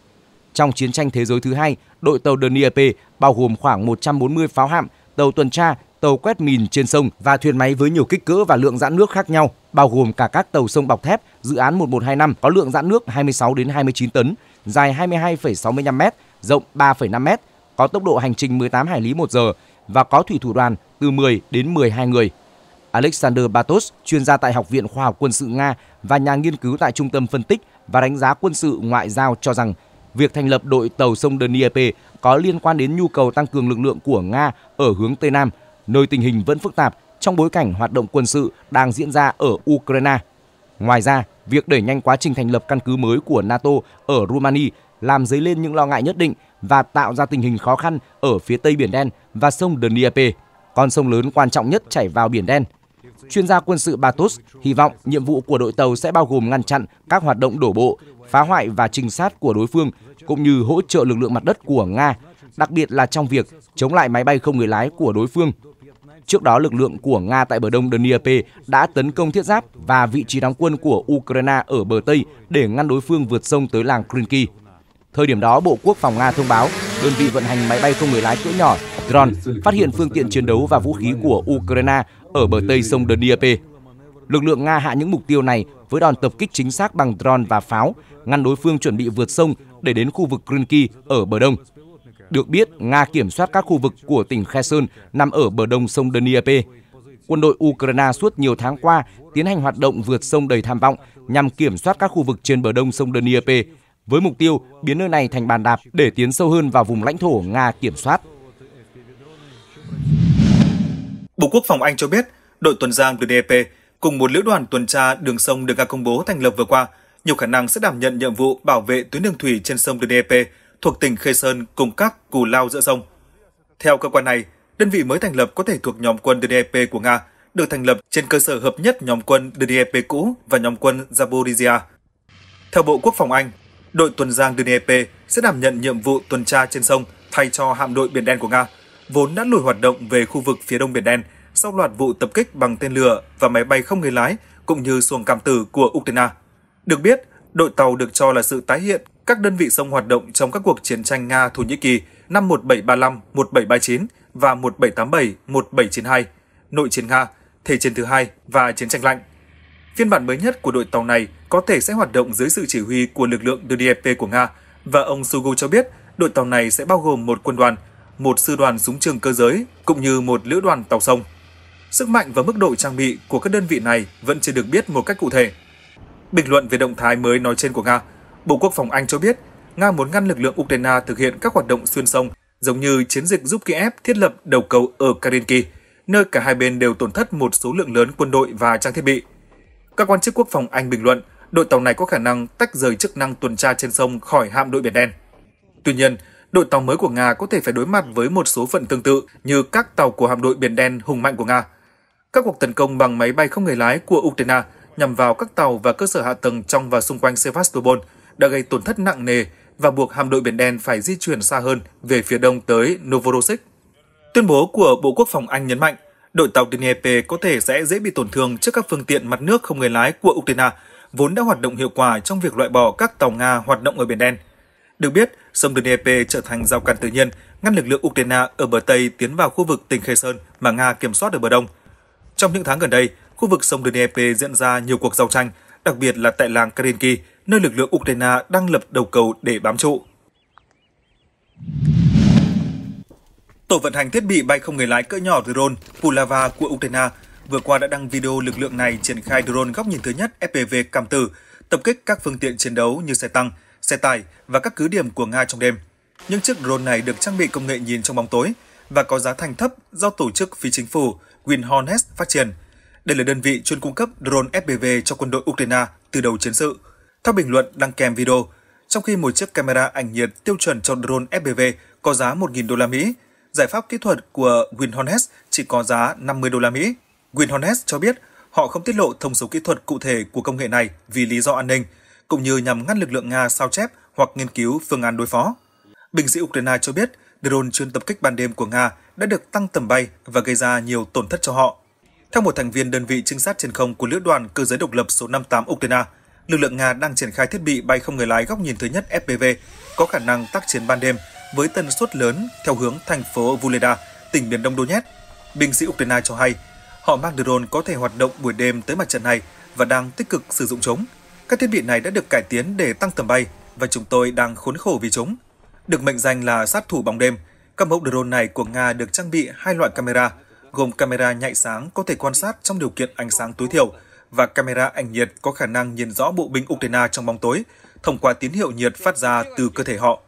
D: Trong chiến tranh thế giới thứ hai, đội tàu Dnieper bao gồm khoảng 140 pháo hạm tàu tuần tra, tàu quét mìn trên sông và thuyền máy với nhiều kích cỡ và lượng giãn nước khác nhau, bao gồm cả các tàu sông bọc thép dự án 1125 có lượng giãn nước 26 đến 29 tấn, dài 22,65 m, rộng 3,5 m, có tốc độ hành trình 18 hải lý một giờ và có thủy thủ đoàn từ 10 đến 12 người. Alexander Batos, chuyên gia tại Học viện Khoa học Quân sự Nga và nhà nghiên cứu tại Trung tâm Phân tích và Đánh giá Quân sự Ngoại giao cho rằng việc thành lập đội tàu sông Dnieper có liên quan đến nhu cầu tăng cường lực lượng của Nga ở hướng Tây Nam, nơi tình hình vẫn phức tạp trong bối cảnh hoạt động quân sự đang diễn ra ở Ukraine. Ngoài ra, việc đẩy nhanh quá trình thành lập căn cứ mới của NATO ở Romania làm dấy lên những lo ngại nhất định và tạo ra tình hình khó khăn ở phía Tây Biển Đen và sông Dnieper, con sông lớn quan trọng nhất chảy vào Biển Đen. Chuyên gia quân sự Batus hy vọng nhiệm vụ của đội tàu sẽ bao gồm ngăn chặn các hoạt động đổ bộ phá hoại và trinh sát của đối phương cũng như hỗ trợ lực lượng mặt đất của Nga, đặc biệt là trong việc chống lại máy bay không người lái của đối phương. Trước đó, lực lượng của Nga tại bờ đông Dnieper đã tấn công thiết giáp và vị trí đóng quân của Ukraine ở bờ Tây để ngăn đối phương vượt sông tới làng Krinky. Thời điểm đó, Bộ Quốc phòng Nga thông báo đơn vị vận hành máy bay không người lái cỡ nhỏ drone phát hiện phương tiện chiến đấu và vũ khí của Ukraine ở bờ Tây sông Dnieper. Lực lượng Nga hạ những mục tiêu này với đòn tập kích chính xác bằng drone và pháo ngăn đối phương chuẩn bị vượt sông để đến khu vực Krynky ở bờ đông. Được biết, Nga kiểm soát các khu vực của tỉnh Kherson nằm ở bờ đông sông Dnieper. Quân đội Ukraine suốt nhiều tháng qua tiến hành hoạt động vượt sông đầy tham vọng nhằm kiểm soát các khu vực trên bờ đông sông Dnieper với mục tiêu biến nơi này thành bàn đạp để tiến sâu hơn vào vùng lãnh thổ Nga
C: kiểm soát. Bộ Quốc phòng Anh cho biết, đội tuần giang Dnieper cùng một lữ đoàn tuần tra đường sông được Nga công bố thành lập vừa qua – nhiều khả năng sẽ đảm nhận nhiệm vụ bảo vệ tuyến đường thủy trên sông Dnep thuộc tỉnh Khê Sơn cùng các cù lao giữa sông. Theo cơ quan này, đơn vị mới thành lập có thể thuộc nhóm quân Dnep của Nga, được thành lập trên cơ sở hợp nhất nhóm quân Dnep cũ và nhóm quân Zaporizhia. Theo Bộ Quốc phòng Anh, đội tuần giang Dnep sẽ đảm nhận nhiệm vụ tuần tra trên sông thay cho hạm đội Biển Đen của Nga, vốn đã lùi hoạt động về khu vực phía đông Biển Đen sau loạt vụ tập kích bằng tên lửa và máy bay không người lái cũng như xuồng cảm tử của Ukraine. Được biết, đội tàu được cho là sự tái hiện các đơn vị sông hoạt động trong các cuộc chiến tranh Nga-Thổ Nhĩ Kỳ năm 1735, 1739 và 1787, 1792, nội chiến Nga, Thế chiến thứ hai và chiến tranh lạnh. Phiên bản mới nhất của đội tàu này có thể sẽ hoạt động dưới sự chỉ huy của lực lượng DDP của Nga và ông Sugu cho biết đội tàu này sẽ bao gồm một quân đoàn, một sư đoàn súng trường cơ giới cũng như một lữ đoàn tàu sông. Sức mạnh và mức độ trang bị của các đơn vị này vẫn chưa được biết một cách cụ thể. Bình luận về động thái mới nói trên của Nga, Bộ Quốc phòng Anh cho biết Nga muốn ngăn lực lượng Ukraine thực hiện các hoạt động xuyên sông, giống như chiến dịch giúp Kiev thiết lập đầu cầu ở Karinki, nơi cả hai bên đều tổn thất một số lượng lớn quân đội và trang thiết bị. Các quan chức quốc phòng Anh bình luận đội tàu này có khả năng tách rời chức năng tuần tra trên sông khỏi hạm đội Biển Đen. Tuy nhiên, đội tàu mới của Nga có thể phải đối mặt với một số phận tương tự như các tàu của hạm đội Biển Đen hùng mạnh của Nga. Các cuộc tấn công bằng máy bay không người lái của Ukraine nhằm vào các tàu và cơ sở hạ tầng trong và xung quanh Sevastopol đã gây tổn thất nặng nề và buộc hạm đội Biển Đen phải di chuyển xa hơn về phía đông tới Novorossiysk. Tuyên bố của Bộ Quốc phòng Anh nhấn mạnh, đội tàu Dnieper có thể sẽ dễ bị tổn thương trước các phương tiện mặt nước không người lái của Ukraine, vốn đã hoạt động hiệu quả trong việc loại bỏ các tàu Nga hoạt động ở Biển Đen. Được biết, sông Dnieper trở thành rào cản tự nhiên, ngăn lực lượng Ukraine ở bờ Tây tiến vào khu vực tỉnh Kherson mà Nga kiểm soát ở bờ Đông. Trong những tháng gần đây, khu vực sông Dnieper diễn ra nhiều cuộc giao tranh, đặc biệt là tại làng Karinki, nơi lực lượng Ukraine đang lập đầu cầu để bám trụ. Tổ vận hành thiết bị bay không người lái cỡ nhỏ drone Pulava của Ukraine vừa qua đã đăng video lực lượng này triển khai drone góc nhìn thứ nhất FPV cảm tử, tập kích các phương tiện chiến đấu như xe tăng, xe tải và các cứ điểm của Nga trong đêm. Những chiếc drone này được trang bị công nghệ nhìn trong bóng tối và có giá thành thấp do tổ chức phi chính phủ Winhornest phát triển – đây là đơn vị chuyên cung cấp drone FPV cho quân đội Ukraine từ đầu chiến sự. Theo bình luận đăng kèm video, trong khi một chiếc camera ảnh nhiệt tiêu chuẩn cho drone FPV có giá 1.000 đô la Mỹ, giải pháp kỹ thuật của Winhornes chỉ có giá 50 đô la Mỹ. Winhornes cho biết họ không tiết lộ thông số kỹ thuật cụ thể của công nghệ này vì lý do an ninh, cũng như nhằm ngăn lực lượng Nga sao chép hoặc nghiên cứu phương án đối phó. Binh sĩ Ukraine cho biết drone chuyên tập kích ban đêm của Nga đã được tăng tầm bay và gây ra nhiều tổn thất cho họ. Theo một thành viên đơn vị trinh sát trên không của lữ đoàn cơ giới độc lập số 58 Ukraine, lực lượng Nga đang triển khai thiết bị bay không người lái góc nhìn thứ nhất FPV có khả năng tác chiến ban đêm với tần suất lớn theo hướng thành phố Vuleda, tỉnh miền đông Donetsk. Binh sĩ Ukraine cho hay, họ mang drone có thể hoạt động buổi đêm tới mặt trận này và đang tích cực sử dụng chúng. Các thiết bị này đã được cải tiến để tăng tầm bay và chúng tôi đang khốn khổ vì chúng. Được mệnh danh là sát thủ bóng đêm, các mẫu drone này của Nga được trang bị hai loại camera – gồm camera nhạy sáng có thể quan sát trong điều kiện ánh sáng tối thiểu và camera ảnh nhiệt có khả năng nhìn rõ bộ binh Ukraine trong bóng tối thông qua tín hiệu nhiệt phát ra từ cơ thể họ.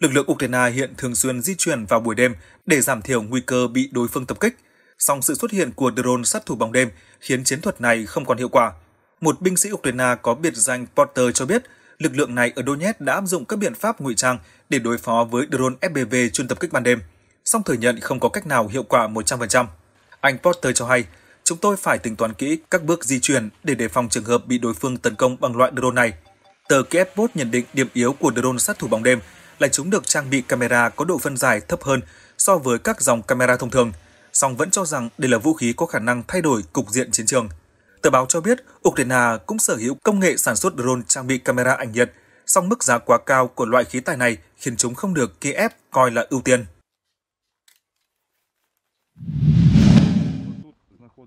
C: Lực lượng Ukraine hiện thường xuyên di chuyển vào buổi đêm để giảm thiểu nguy cơ bị đối phương tập kích. Song sự xuất hiện của drone sát thủ bóng đêm khiến chiến thuật này không còn hiệu quả. Một binh sĩ Ukraine có biệt danh Porter cho biết, lực lượng này ở Donetsk đã áp dụng các biện pháp ngụy trang để đối phó với drone FPV chuyên tập kích ban đêm, song thừa nhận không có cách nào hiệu quả 100%. Anh Porter cho hay, chúng tôi phải tính toán kỹ các bước di chuyển để đề phòng trường hợp bị đối phương tấn công bằng loại drone này. Tờ Kiev Post nhận định điểm yếu của drone sát thủ bóng đêm là chúng được trang bị camera có độ phân giải thấp hơn so với các dòng camera thông thường, song vẫn cho rằng đây là vũ khí có khả năng thay đổi cục diện chiến trường. Tờ báo cho biết Ukraine cũng sở hữu công nghệ sản xuất drone trang bị camera ảnh nhiệt, song mức giá quá cao của loại khí tài này khiến chúng không được Kiev coi là ưu tiên.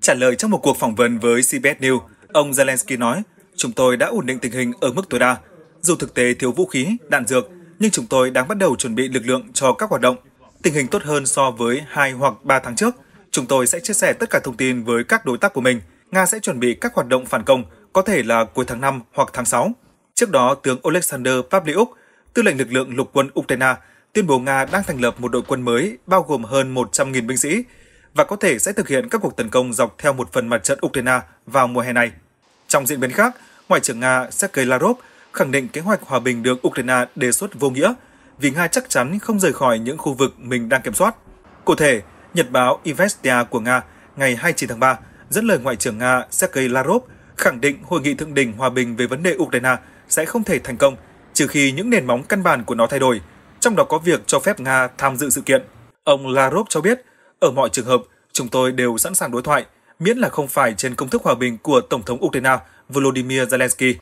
C: Trả lời trong một cuộc phỏng vấn với CBS News, ông Zelensky nói, chúng tôi đã ổn định tình hình ở mức tối đa. Dù thực tế thiếu vũ khí, đạn dược, nhưng chúng tôi đang bắt đầu chuẩn bị lực lượng cho các hoạt động. Tình hình tốt hơn so với 2 hoặc 3 tháng trước. Chúng tôi sẽ chia sẻ tất cả thông tin với các đối tác của mình. Nga sẽ chuẩn bị các hoạt động phản công, có thể là cuối tháng 5 hoặc tháng 6. Trước đó, tướng Oleksandr Pavlyuk, tư lệnh lực lượng lục quân Ukraine, tuyên bố Nga đang thành lập một đội quân mới bao gồm hơn 100.000 binh sĩ, và có thể sẽ thực hiện các cuộc tấn công dọc theo một phần mặt trận Ukraine vào mùa hè này. Trong diễn biến khác, Ngoại trưởng Nga Sergei Lavrov khẳng định kế hoạch hòa bình được Ukraine đề xuất vô nghĩa vì Nga chắc chắn không rời khỏi những khu vực mình đang kiểm soát. Cụ thể, Nhật báo Investia của Nga ngày 29 tháng 3 dẫn lời Ngoại trưởng Nga Sergei Lavrov khẳng định hội nghị thượng đỉnh hòa bình về vấn đề Ukraine sẽ không thể thành công trừ khi những nền móng căn bản của nó thay đổi, trong đó có việc cho phép Nga tham dự sự kiện. Ông Lavrov cho biết ở mọi trường hợp, chúng tôi đều sẵn sàng đối thoại, miễn là không phải trên công thức hòa bình của Tổng thống Ukraine Volodymyr Zelensky.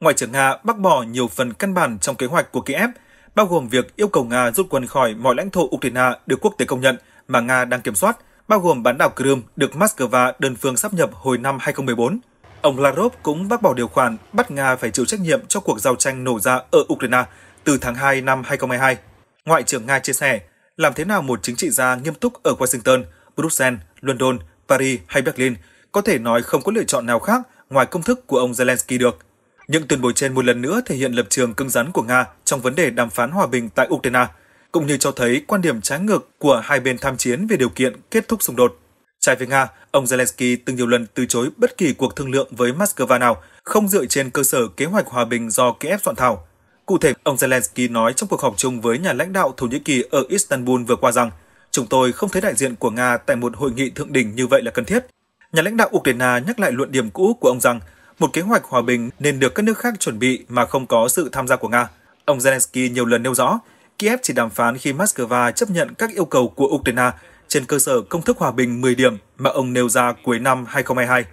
C: Ngoại trưởng Nga bác bỏ nhiều phần căn bản trong kế hoạch của Kiev, bao gồm việc yêu cầu Nga rút quân khỏi mọi lãnh thổ Ukraine được quốc tế công nhận mà Nga đang kiểm soát, bao gồm bán đảo Crimea được Moscow đơn phương sắp nhập hồi năm 2014. Ông Lavrov cũng bác bỏ điều khoản bắt Nga phải chịu trách nhiệm cho cuộc giao tranh nổ ra ở Ukraine từ tháng 2 năm 2022. Ngoại trưởng Nga chia sẻ, làm thế nào một chính trị gia nghiêm túc ở Washington, Bruxelles, London, Paris hay Berlin có thể nói không có lựa chọn nào khác ngoài công thức của ông Zelensky được. Những tuyên bố trên một lần nữa thể hiện lập trường cứng rắn của Nga trong vấn đề đàm phán hòa bình tại Ukraine, cũng như cho thấy quan điểm trái ngược của hai bên tham chiến về điều kiện kết thúc xung đột. Trái với Nga, ông Zelensky từng nhiều lần từ chối bất kỳ cuộc thương lượng với Moscow nào không dựa trên cơ sở kế hoạch hòa bình do Kiev soạn thảo. Cụ thể, ông Zelensky nói trong cuộc họp chung với nhà lãnh đạo Thổ Nhĩ Kỳ ở Istanbul vừa qua rằng chúng tôi không thấy đại diện của Nga tại một hội nghị thượng đỉnh như vậy là cần thiết. Nhà lãnh đạo Ukraine nhắc lại luận điểm cũ của ông rằng một kế hoạch hòa bình nên được các nước khác chuẩn bị mà không có sự tham gia của Nga. Ông Zelensky nhiều lần nêu rõ, Kiev chỉ đàm phán khi Moscow chấp nhận các yêu cầu của Ukraine trên cơ sở công thức hòa bình 10 điểm mà ông nêu ra cuối năm 2022.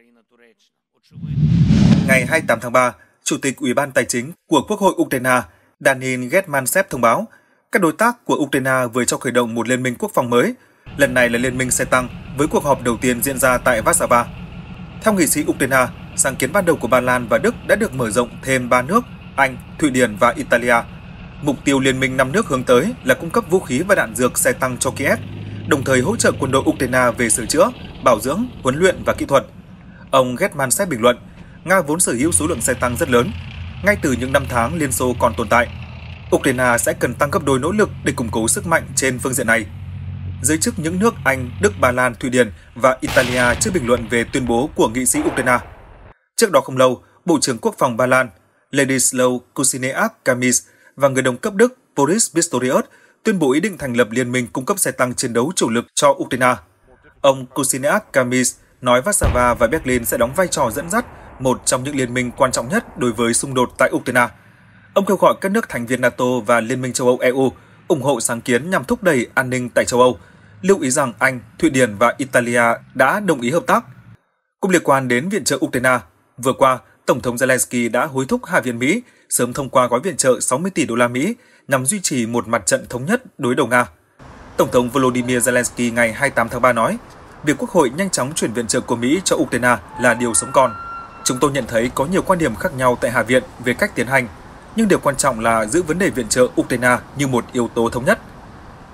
C: Ngày 28 tháng 3, Chủ tịch Ủy ban Tài chính của Quốc hội Ukraine Danin Getmansev thông báo, các đối tác của Ukraine vừa cho khởi động một liên minh quốc phòng mới, lần này là liên minh xe tăng với cuộc họp đầu tiên diễn ra tại Warsaw. Theo nghị sĩ Ukraine, sáng kiến ban đầu của Ba Lan và Đức đã được mở rộng thêm ba nước, Anh, Thụy Điển và Italia. Mục tiêu liên minh năm nước hướng tới là cung cấp vũ khí và đạn dược xe tăng cho Kiev, đồng thời hỗ trợ quân đội Ukraine về sửa chữa, bảo dưỡng, huấn luyện và kỹ thuật. Ông Getman sẽ bình luận, Nga vốn sở hữu số lượng xe tăng rất lớn, ngay từ những năm tháng Liên Xô còn tồn tại. Ukraine sẽ cần tăng gấp đôi nỗ lực để củng cố sức mạnh trên phương diện này. Giới chức những nước Anh, Đức, Ba Lan, Thụy Điển và Italia chưa bình luận về tuyên bố của nghị sĩ Ukraine. Trước đó không lâu, Bộ trưởng Quốc phòng Ba Lan Ladislaw Kucineak Kamis và người đồng cấp Đức Boris Pistorius tuyên bố ý định thành lập liên minh cung cấp xe tăng chiến đấu chủ lực cho Ukraine. Ông Kucineak Kamis nói Warsaw và Berlin sẽ đóng vai trò dẫn dắt một trong những liên minh quan trọng nhất đối với xung đột tại Ukraine. Ông kêu gọi các nước thành viên NATO và Liên minh châu Âu EU ủng hộ sáng kiến nhằm thúc đẩy an ninh tại châu Âu, lưu ý rằng Anh, Thụy Điển và Italia đã đồng ý hợp tác. Cũng liên quan đến viện trợ Ukraine, vừa qua, Tổng thống Zelensky đã hối thúc Hạ viện Mỹ sớm thông qua gói viện trợ 60 tỷ đô la Mỹ nhằm duy trì một mặt trận thống nhất đối đầu Nga. Tổng thống Volodymyr Zelensky ngày 28 tháng 3 nói, việc Quốc hội nhanh chóng chuyển viện trợ của Mỹ cho Ukraine là điều sống còn. Chúng tôi nhận thấy có nhiều quan điểm khác nhau tại Hạ viện về cách tiến hành, nhưng điều quan trọng là giữ vấn đề viện trợ Ukraine như một yếu tố thống nhất.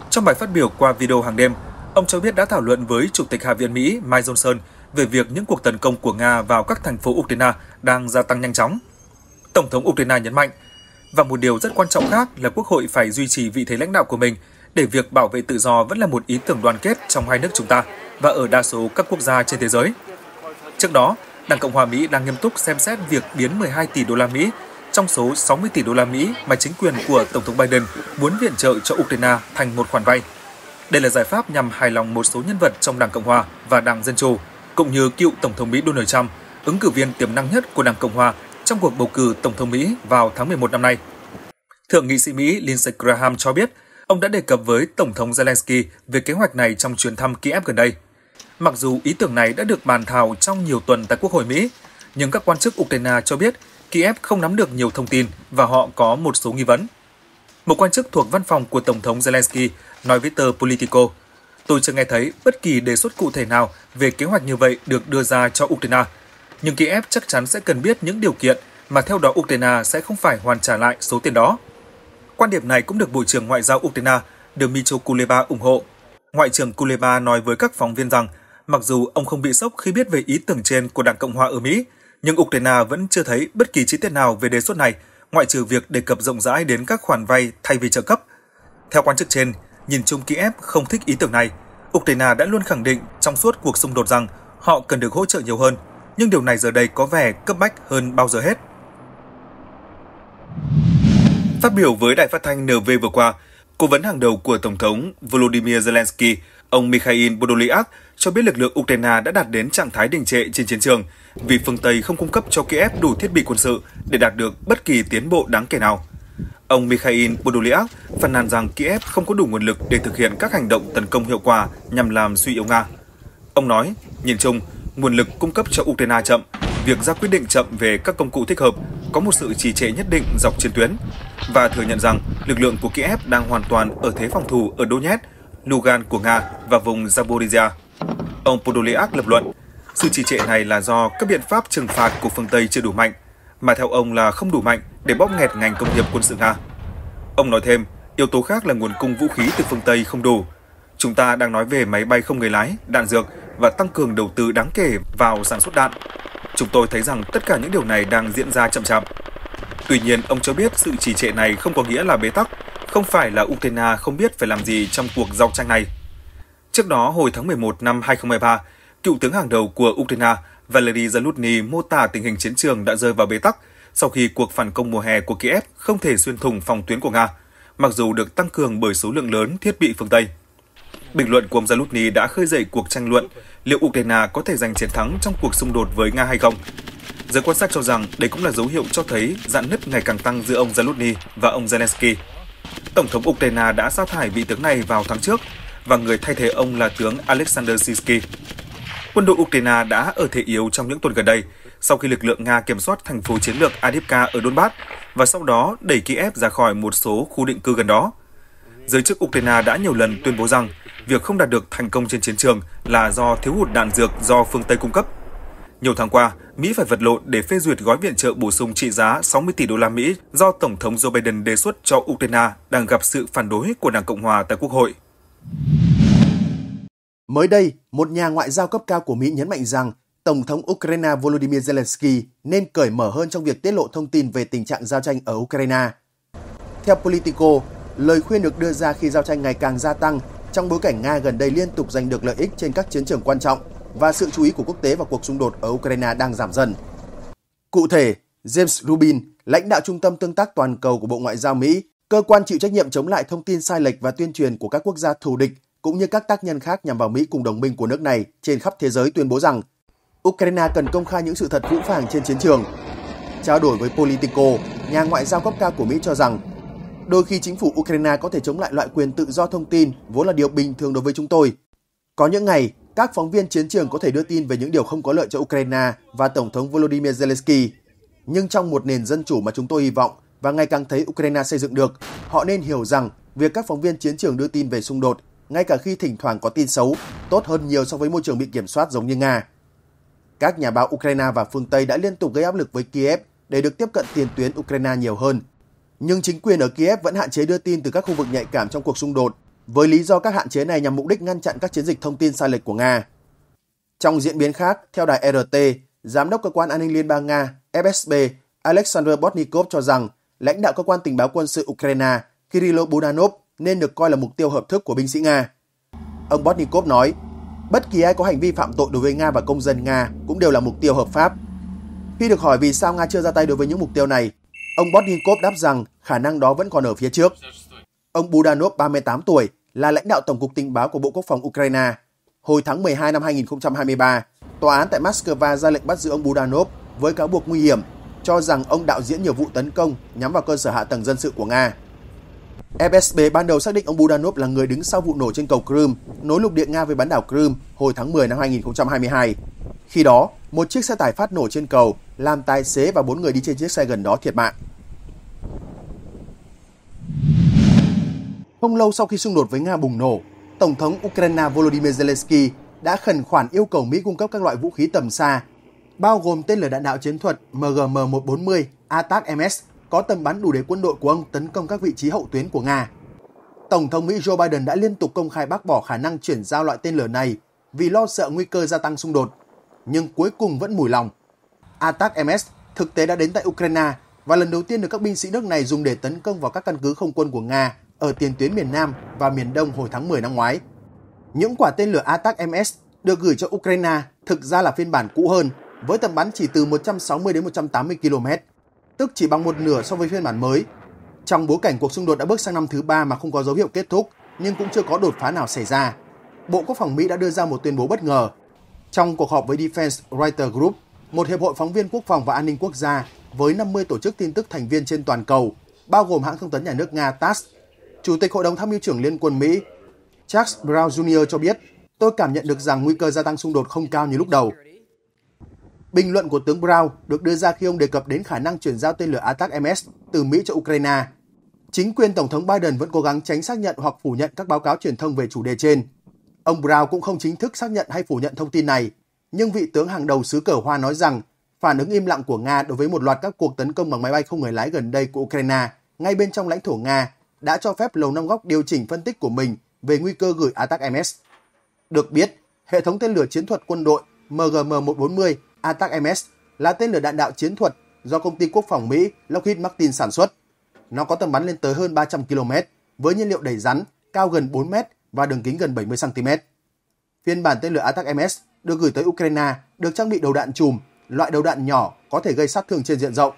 C: Trong bài phát biểu qua video hàng đêm, ông cho biết đã thảo luận với Chủ tịch Hạ viện Mỹ Mike Johnson về việc những cuộc tấn công của Nga vào các thành phố Ukraine đang gia tăng nhanh chóng. Tổng thống Ukraine nhấn mạnh, và một điều rất quan trọng khác là Quốc hội phải duy trì vị thế lãnh đạo của mình để việc bảo vệ tự do vẫn là một ý tưởng đoàn kết trong hai nước chúng ta và ở đa số các quốc gia trên thế giới. Trước đó, Đảng Cộng hòa Mỹ đang nghiêm túc xem xét việc biến 12 tỷ đô la Mỹ trong số 60 tỷ đô la Mỹ mà chính quyền của Tổng thống Biden muốn viện trợ cho Ukraine thành một khoản vay. Đây là giải pháp nhằm hài lòng một số nhân vật trong Đảng Cộng hòa và Đảng Dân chủ, cũng như cựu Tổng thống Mỹ Donald Trump, ứng cử viên tiềm năng nhất của Đảng Cộng hòa trong cuộc bầu cử Tổng thống Mỹ vào tháng 11 năm nay. Thượng nghị sĩ Mỹ Lindsey Graham cho biết, ông đã đề cập với Tổng thống Zelensky về kế hoạch này trong chuyến thăm Kiev gần đây. Mặc dù ý tưởng này đã được bàn thảo trong nhiều tuần tại Quốc hội Mỹ, nhưng các quan chức Ukraine cho biết Kiev không nắm được nhiều thông tin và họ có một số nghi vấn. Một quan chức thuộc văn phòng của Tổng thống Zelensky nói với tờ Politico, Tôi chưa nghe thấy bất kỳ đề xuất cụ thể nào về kế hoạch như vậy được đưa ra cho Ukraine, nhưng Kiev chắc chắn sẽ cần biết những điều kiện mà theo đó Ukraine sẽ không phải hoàn trả lại số tiền đó. Quan điểm này cũng được Bộ trưởng Ngoại giao Ukraine Dmytro Kuleba ủng hộ. Ngoại trưởng Kuleba nói với các phóng viên rằng Mặc dù ông không bị sốc khi biết về ý tưởng trên của Đảng Cộng hòa ở Mỹ, nhưng Ukraine vẫn chưa thấy bất kỳ chi tiết nào về đề xuất này, ngoại trừ việc đề cập rộng rãi đến các khoản vay thay vì trợ cấp. Theo quan chức trên, nhìn chung Kiev không thích ý tưởng này. Ukraine đã luôn khẳng định trong suốt cuộc xung đột rằng họ cần được hỗ trợ nhiều hơn, nhưng điều này giờ đây có vẻ cấp bách hơn bao giờ hết. Phát biểu với đài phát thanh NV vừa qua, cố vấn hàng đầu của Tổng thống Volodymyr Zelensky – Ông Mikhail Podolyak cho biết lực lượng Ukraine đã đạt đến trạng thái đình trệ trên chiến trường vì phương Tây không cung cấp cho Kiev đủ thiết bị quân sự để đạt được bất kỳ tiến bộ đáng kể nào. Ông Mikhail Podolyak phàn nàn rằng Kiev không có đủ nguồn lực để thực hiện các hành động tấn công hiệu quả nhằm làm suy yếu Nga. Ông nói, nhìn chung, nguồn lực cung cấp cho Ukraine chậm, việc ra quyết định chậm về các công cụ thích hợp có một sự trì trệ nhất định dọc chiến tuyến và thừa nhận rằng lực lượng của Kiev đang hoàn toàn ở thế phòng thủ ở Donetsk Lugan của Nga và vùng Zaporizhia. Ông Podolyak lập luận, sự trì trệ này là do các biện pháp trừng phạt của phương Tây chưa đủ mạnh, mà theo ông là không đủ mạnh để bóp nghẹt ngành công nghiệp quân sự Nga. Ông nói thêm, yếu tố khác là nguồn cung vũ khí từ phương Tây không đủ. Chúng ta đang nói về máy bay không người lái, đạn dược và tăng cường đầu tư đáng kể vào sản xuất đạn. Chúng tôi thấy rằng tất cả những điều này đang diễn ra chậm chạp. Tuy nhiên, ông cho biết sự trì trệ này không có nghĩa là bế tắc, không phải là Ukraine không biết phải làm gì trong cuộc giao tranh này. Trước đó, hồi tháng 11 năm 2023, cựu tướng hàng đầu của Ukraine Valery Zelensky mô tả tình hình chiến trường đã rơi vào bế tắc sau khi cuộc phản công mùa hè của Kiev không thể xuyên thủng phòng tuyến của Nga, mặc dù được tăng cường bởi số lượng lớn thiết bị phương Tây. Bình luận của ông Zalutny đã khơi dậy cuộc tranh luận liệu Ukraine có thể giành chiến thắng trong cuộc xung đột với Nga hay không. Giới quan sát cho rằng đây cũng là dấu hiệu cho thấy dạn nứt ngày càng tăng giữa ông Zalutny và ông Zelensky. Tổng thống Ukraine đã sa thải vị tướng này vào tháng trước và người thay thế ông là tướng Alexander Sisky. Quân đội Ukraine đã ở thế yếu trong những tuần gần đây sau khi lực lượng Nga kiểm soát thành phố chiến lược Adivka ở Donbass và sau đó đẩy Kiev ra khỏi một số khu định cư gần đó. Giới chức Ukraine đã nhiều lần tuyên bố rằng việc không đạt được thành công trên chiến trường là do thiếu hụt đạn dược do phương Tây cung cấp nhiều tháng qua, Mỹ phải vật lộn để phê duyệt gói viện trợ bổ sung trị giá 60 tỷ đô la Mỹ do Tổng thống Joe Biden đề xuất cho Ukraine đang gặp sự phản đối của Đảng Cộng hòa tại Quốc hội.
A: Mới đây, một nhà ngoại giao cấp cao của Mỹ nhấn mạnh rằng Tổng thống Ukraine Volodymyr Zelensky nên cởi mở hơn trong việc tiết lộ thông tin về tình trạng giao tranh ở Ukraine. Theo Politico, lời khuyên được đưa ra khi giao tranh ngày càng gia tăng trong bối cảnh Nga gần đây liên tục giành được lợi ích trên các chiến trường quan trọng và sự chú ý của quốc tế vào cuộc xung đột ở Ukraine đang giảm dần. Cụ thể, James Rubin, lãnh đạo Trung tâm Tương tác Toàn cầu của Bộ Ngoại giao Mỹ, cơ quan chịu trách nhiệm chống lại thông tin sai lệch và tuyên truyền của các quốc gia thù địch cũng như các tác nhân khác nhằm vào Mỹ cùng đồng minh của nước này trên khắp thế giới tuyên bố rằng Ukraine cần công khai những sự thật vũ phàng trên chiến trường. Trao đổi với Politico, nhà ngoại giao cấp cao của Mỹ cho rằng đôi khi chính phủ Ukraine có thể chống lại loại quyền tự do thông tin vốn là điều bình thường đối với chúng tôi. Có những ngày, các phóng viên chiến trường có thể đưa tin về những điều không có lợi cho Ukraine và Tổng thống Volodymyr Zelensky. Nhưng trong một nền dân chủ mà chúng tôi hy vọng và ngày càng thấy Ukraine xây dựng được, họ nên hiểu rằng việc các phóng viên chiến trường đưa tin về xung đột, ngay cả khi thỉnh thoảng có tin xấu, tốt hơn nhiều so với môi trường bị kiểm soát giống như Nga. Các nhà báo Ukraine và phương Tây đã liên tục gây áp lực với Kiev để được tiếp cận tiền tuyến Ukraine nhiều hơn. Nhưng chính quyền ở Kiev vẫn hạn chế đưa tin từ các khu vực nhạy cảm trong cuộc xung đột với lý do các hạn chế này nhằm mục đích ngăn chặn các chiến dịch thông tin sai lệch của Nga. Trong diễn biến khác, theo đài RT, Giám đốc Cơ quan An ninh Liên bang Nga FSB Alexander Botnikov cho rằng lãnh đạo Cơ quan Tình báo quân sự Ukraine Kirilo Budanov nên được coi là mục tiêu hợp thức của binh sĩ Nga. Ông Botnikov nói, bất kỳ ai có hành vi phạm tội đối với Nga và công dân Nga cũng đều là mục tiêu hợp pháp. Khi được hỏi vì sao Nga chưa ra tay đối với những mục tiêu này, ông Botnikov đáp rằng khả năng đó vẫn còn ở phía trước. Ông Budanov, 38 tuổi, là lãnh đạo Tổng cục Tình báo của Bộ Quốc phòng Ukraine. Hồi tháng 12 năm 2023, tòa án tại Moscow ra lệnh bắt giữ ông Budanov với cáo buộc nguy hiểm cho rằng ông đạo diễn nhiều vụ tấn công nhắm vào cơ sở hạ tầng dân sự của Nga. FSB ban đầu xác định ông Budanov là người đứng sau vụ nổ trên cầu Crimea, nối lục địa Nga với bán đảo Crimea hồi tháng 10 năm 2022. Khi đó, một chiếc xe tải phát nổ trên cầu làm tài xế và bốn người đi trên chiếc xe gần đó thiệt mạng. Không lâu sau khi xung đột với Nga bùng nổ, Tổng thống Ukraine Volodymyr Zelensky đã khẩn khoản yêu cầu Mỹ cung cấp các loại vũ khí tầm xa, bao gồm tên lửa đạn đạo chiến thuật MGM-140 Ms có tầm bắn đủ để quân đội của ông tấn công các vị trí hậu tuyến của Nga. Tổng thống Mỹ Joe Biden đã liên tục công khai bác bỏ khả năng chuyển giao loại tên lửa này vì lo sợ nguy cơ gia tăng xung đột, nhưng cuối cùng vẫn mùi lòng. Atac Ms thực tế đã đến tại Ukraine và lần đầu tiên được các binh sĩ nước này dùng để tấn công vào các căn cứ không quân của Nga ở tiền tuyến miền Nam và miền Đông hồi tháng 10 năm ngoái. Những quả tên lửa Attack MS được gửi cho Ukraine thực ra là phiên bản cũ hơn với tầm bắn chỉ từ 160 đến 180 km, tức chỉ bằng một nửa so với phiên bản mới. Trong bối cảnh cuộc xung đột đã bước sang năm thứ ba mà không có dấu hiệu kết thúc, nhưng cũng chưa có đột phá nào xảy ra, Bộ Quốc phòng Mỹ đã đưa ra một tuyên bố bất ngờ. Trong cuộc họp với Defense Writer Group, một hiệp hội phóng viên quốc phòng và an ninh quốc gia với 50 tổ chức tin tức thành viên trên toàn cầu, bao gồm hãng thông tấn nhà nước Nga TASS, Chủ tịch Hội đồng Tham mưu trưởng Liên quân Mỹ Charles Brown Jr. cho biết, tôi cảm nhận được rằng nguy cơ gia tăng xung đột không cao như lúc đầu. Bình luận của tướng Brown được đưa ra khi ông đề cập đến khả năng chuyển giao tên lửa ATAC-MS từ Mỹ cho Ukraine. Chính quyền Tổng thống Biden vẫn cố gắng tránh xác nhận hoặc phủ nhận các báo cáo truyền thông về chủ đề trên. Ông Brown cũng không chính thức xác nhận hay phủ nhận thông tin này, nhưng vị tướng hàng đầu xứ cờ hoa nói rằng phản ứng im lặng của Nga đối với một loạt các cuộc tấn công bằng máy bay không người lái gần đây của Ukraine ngay bên trong lãnh thổ Nga đã cho phép Lầu Năm Góc điều chỉnh phân tích của mình về nguy cơ gửi ATAC-MS. Được biết, hệ thống tên lửa chiến thuật quân đội MGM-140 ATAC-MS là tên lửa đạn đạo chiến thuật do công ty quốc phòng Mỹ Lockheed Martin sản xuất. Nó có tầm bắn lên tới hơn 300 km với nhiên liệu đẩy rắn cao gần 4 m và đường kính gần 70 cm. Phiên bản tên lửa ATAC-MS được gửi tới Ukraine được trang bị đầu đạn chùm, loại đầu đạn nhỏ có thể gây sát thương trên diện rộng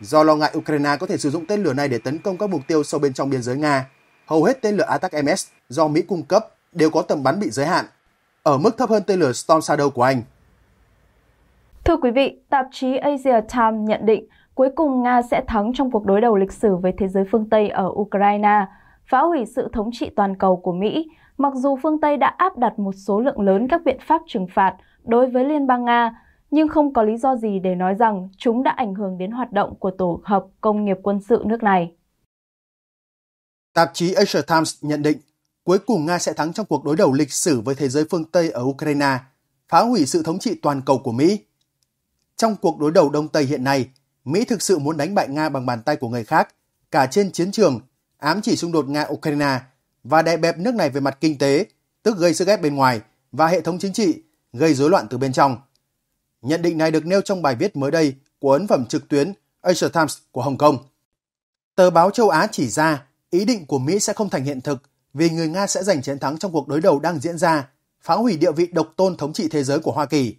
A: Do lo ngại Ukraine có thể sử dụng tên lửa này để tấn công các mục tiêu sâu bên trong biên giới Nga, hầu hết tên lửa Attack-MS do Mỹ cung cấp đều có tầm bắn bị giới hạn, ở mức thấp hơn tên lửa Storm Shadow của Anh.
B: Thưa quý vị, tạp chí Asia Times nhận định cuối cùng Nga sẽ thắng trong cuộc đối đầu lịch sử với thế giới phương Tây ở Ukraine, phá hủy sự thống trị toàn cầu của Mỹ, mặc dù phương Tây đã áp đặt một số lượng lớn các biện pháp trừng phạt đối với Liên bang Nga nhưng không có lý do gì để nói rằng chúng đã ảnh hưởng đến hoạt động của tổ hợp công nghiệp quân sự nước này.
A: Tạp chí Asia Times nhận định, cuối cùng Nga sẽ thắng trong cuộc đối đầu lịch sử với thế giới phương Tây ở Ukraine, phá hủy sự thống trị toàn cầu của Mỹ. Trong cuộc đối đầu Đông Tây hiện nay, Mỹ thực sự muốn đánh bại Nga bằng bàn tay của người khác, cả trên chiến trường, ám chỉ xung đột Nga-Ukraine và đè bẹp nước này về mặt kinh tế, tức gây sức ép bên ngoài, và hệ thống chính trị, gây rối loạn từ bên trong – Nhận định này được nêu trong bài viết mới đây của ấn phẩm trực tuyến Asia Times của Hồng Kông. Tờ báo châu Á chỉ ra ý định của Mỹ sẽ không thành hiện thực vì người Nga sẽ giành chiến thắng trong cuộc đối đầu đang diễn ra, phá hủy địa vị độc tôn thống trị thế giới của Hoa Kỳ.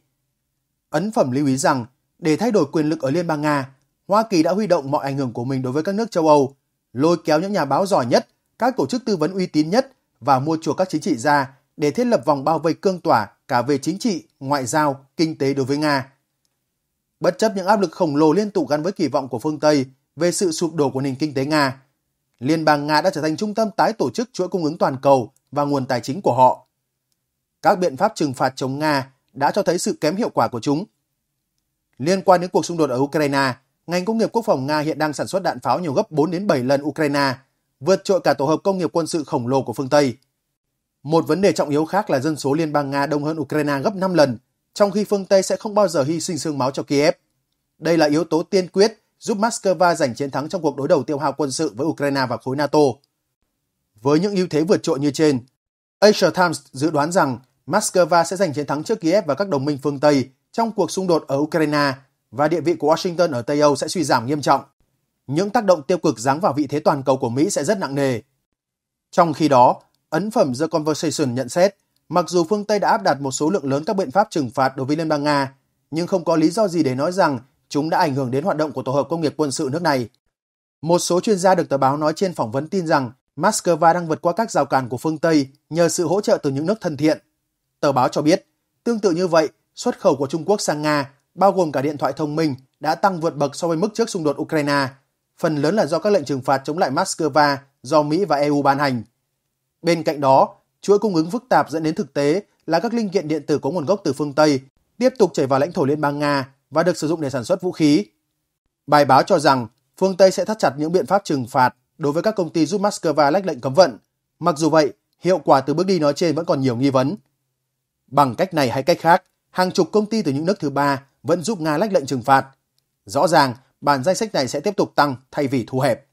A: Ấn phẩm lưu ý rằng, để thay đổi quyền lực ở Liên bang Nga, Hoa Kỳ đã huy động mọi ảnh hưởng của mình đối với các nước châu Âu, lôi kéo những nhà báo giỏi nhất, các tổ chức tư vấn uy tín nhất và mua chuộc các chính trị gia để thiết lập vòng bao vây cương tỏa cả về chính trị, ngoại giao, kinh tế đối với Nga. Bất chấp những áp lực khổng lồ liên tục gắn với kỳ vọng của phương Tây về sự sụp đổ của nền kinh tế Nga, Liên bang Nga đã trở thành trung tâm tái tổ chức chuỗi cung ứng toàn cầu và nguồn tài chính của họ. Các biện pháp trừng phạt chống Nga đã cho thấy sự kém hiệu quả của chúng. Liên quan đến cuộc xung đột ở Ukraine, ngành công nghiệp quốc phòng Nga hiện đang sản xuất đạn pháo nhiều gấp 4 đến 7 lần Ukraine, vượt trội cả tổ hợp công nghiệp quân sự khổng lồ của phương Tây. Một vấn đề trọng yếu khác là dân số Liên bang Nga đông hơn Ukraine gấp 5 lần, trong khi phương Tây sẽ không bao giờ hy sinh xương máu cho Kiev. Đây là yếu tố tiên quyết giúp Moscow giành chiến thắng trong cuộc đối đầu tiêu hao quân sự với Ukraine và khối NATO. Với những ưu thế vượt trội như trên, Asia Times dự đoán rằng Moscow sẽ giành chiến thắng trước Kiev và các đồng minh phương Tây trong cuộc xung đột ở Ukraine và địa vị của Washington ở Tây Âu sẽ suy giảm nghiêm trọng. Những tác động tiêu cực giáng vào vị thế toàn cầu của Mỹ sẽ rất nặng nề. Trong khi đó, ấn phẩm The Conversation nhận xét, mặc dù phương Tây đã áp đặt một số lượng lớn các biện pháp trừng phạt đối với Liên bang Nga, nhưng không có lý do gì để nói rằng chúng đã ảnh hưởng đến hoạt động của tổ hợp công nghiệp quân sự nước này. Một số chuyên gia được tờ báo nói trên phỏng vấn tin rằng Moscow đang vượt qua các rào cản của phương Tây nhờ sự hỗ trợ từ những nước thân thiện. Tờ báo cho biết, tương tự như vậy, xuất khẩu của Trung Quốc sang Nga, bao gồm cả điện thoại thông minh, đã tăng vượt bậc so với mức trước xung đột Ukraine, phần lớn là do các lệnh trừng phạt chống lại Moscow do Mỹ và EU ban hành. Bên cạnh đó, chuỗi cung ứng phức tạp dẫn đến thực tế là các linh kiện điện tử có nguồn gốc từ phương Tây tiếp tục chảy vào lãnh thổ Liên bang Nga và được sử dụng để sản xuất vũ khí. Bài báo cho rằng phương Tây sẽ thắt chặt những biện pháp trừng phạt đối với các công ty giúp Moscow lách lệnh cấm vận. Mặc dù vậy, hiệu quả từ bước đi nói trên vẫn còn nhiều nghi vấn. Bằng cách này hay cách khác, hàng chục công ty từ những nước thứ ba vẫn giúp Nga lách lệnh trừng phạt. Rõ ràng, bản danh sách này sẽ tiếp tục tăng thay vì thu hẹp.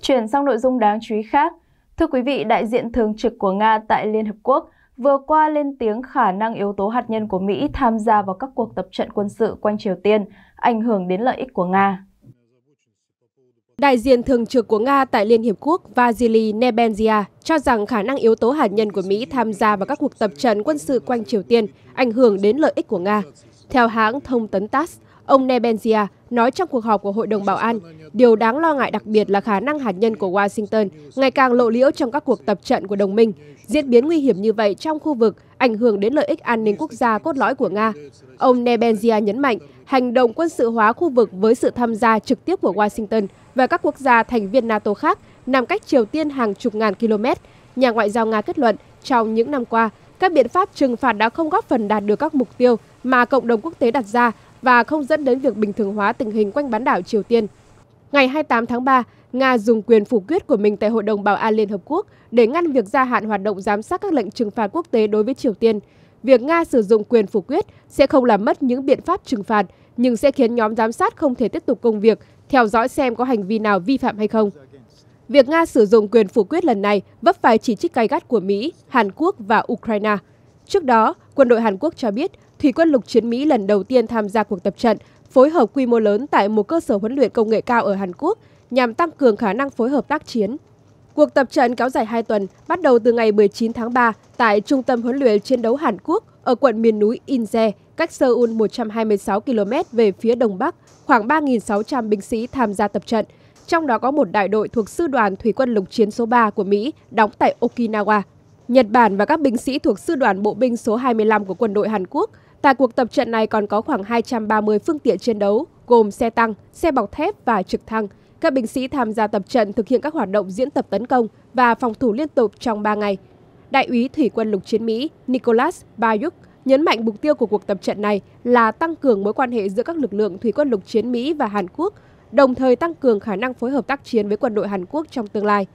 B: Chuyển sang nội dung đáng chú ý khác – Thưa quý vị, đại diện thường trực của Nga tại Liên Hợp Quốc vừa qua lên tiếng khả năng yếu tố hạt nhân của Mỹ tham gia vào các cuộc tập
E: trận quân sự quanh Triều Tiên ảnh hưởng đến lợi ích của Nga. Đại diện thường trực của Nga tại Liên Hiệp Quốc Vasily Nebenzia cho rằng khả năng yếu tố hạt nhân của Mỹ tham gia vào các cuộc tập trận quân sự quanh Triều Tiên ảnh hưởng đến lợi ích của Nga. Theo hãng thông tấn TASS, Ông Nebenzia nói trong cuộc họp của Hội đồng Bảo an, điều đáng lo ngại đặc biệt là khả năng hạt nhân của Washington ngày càng lộ liễu trong các cuộc tập trận của đồng minh. Diễn biến nguy hiểm như vậy trong khu vực ảnh hưởng đến lợi ích an ninh quốc gia cốt lõi của Nga. Ông Nebenzia nhấn mạnh hành động quân sự hóa khu vực với sự tham gia trực tiếp của Washington và các quốc gia thành viên NATO khác nằm cách Triều Tiên hàng chục ngàn km. Nhà ngoại giao Nga kết luận trong những năm qua, các biện pháp trừng phạt đã không góp phần đạt được các mục tiêu mà cộng đồng quốc tế đặt ra và không dẫn đến việc bình thường hóa tình hình quanh bán đảo Triều Tiên. Ngày 28 tháng 3, Nga dùng quyền phủ quyết của mình tại Hội đồng Bảo an Liên Hợp Quốc để ngăn việc gia hạn hoạt động giám sát các lệnh trừng phạt quốc tế đối với Triều Tiên. Việc Nga sử dụng quyền phủ quyết sẽ không làm mất những biện pháp trừng phạt, nhưng sẽ khiến nhóm giám sát không thể tiếp tục công việc, theo dõi xem có hành vi nào vi phạm hay không. Việc Nga sử dụng quyền phủ quyết lần này vấp phải chỉ trích cay gắt của Mỹ, Hàn Quốc và Ukraine. Trước đó, quân đội Hàn Quốc cho biết Thủy quân lục chiến Mỹ lần đầu tiên tham gia cuộc tập trận, phối hợp quy mô lớn tại một cơ sở huấn luyện công nghệ cao ở Hàn Quốc nhằm tăng cường khả năng phối hợp tác chiến. Cuộc tập trận kéo dài 2 tuần, bắt đầu từ ngày 19 tháng 3 tại Trung tâm huấn luyện chiến đấu Hàn Quốc ở quận miền núi Inje, cách Seoul 126 km về phía đông bắc, khoảng 3.600 binh sĩ tham gia tập trận, trong đó có một đại đội thuộc Sư đoàn Thủy quân lục chiến số 3 của Mỹ đóng tại Okinawa. Nhật Bản và các binh sĩ thuộc Sư đoàn Bộ binh số 25 của quân đội Hàn Quốc – Tại cuộc tập trận này còn có khoảng 230 phương tiện chiến đấu, gồm xe tăng, xe bọc thép và trực thăng. Các binh sĩ tham gia tập trận thực hiện các hoạt động diễn tập tấn công và phòng thủ liên tục trong 3 ngày. Đại úy Thủy quân lục chiến Mỹ Nicholas Bayuk nhấn mạnh mục tiêu của cuộc tập trận này là tăng cường mối quan hệ giữa các lực lượng Thủy quân lục chiến Mỹ và Hàn Quốc, đồng thời tăng cường khả năng phối hợp tác chiến với quân đội Hàn Quốc trong tương lai.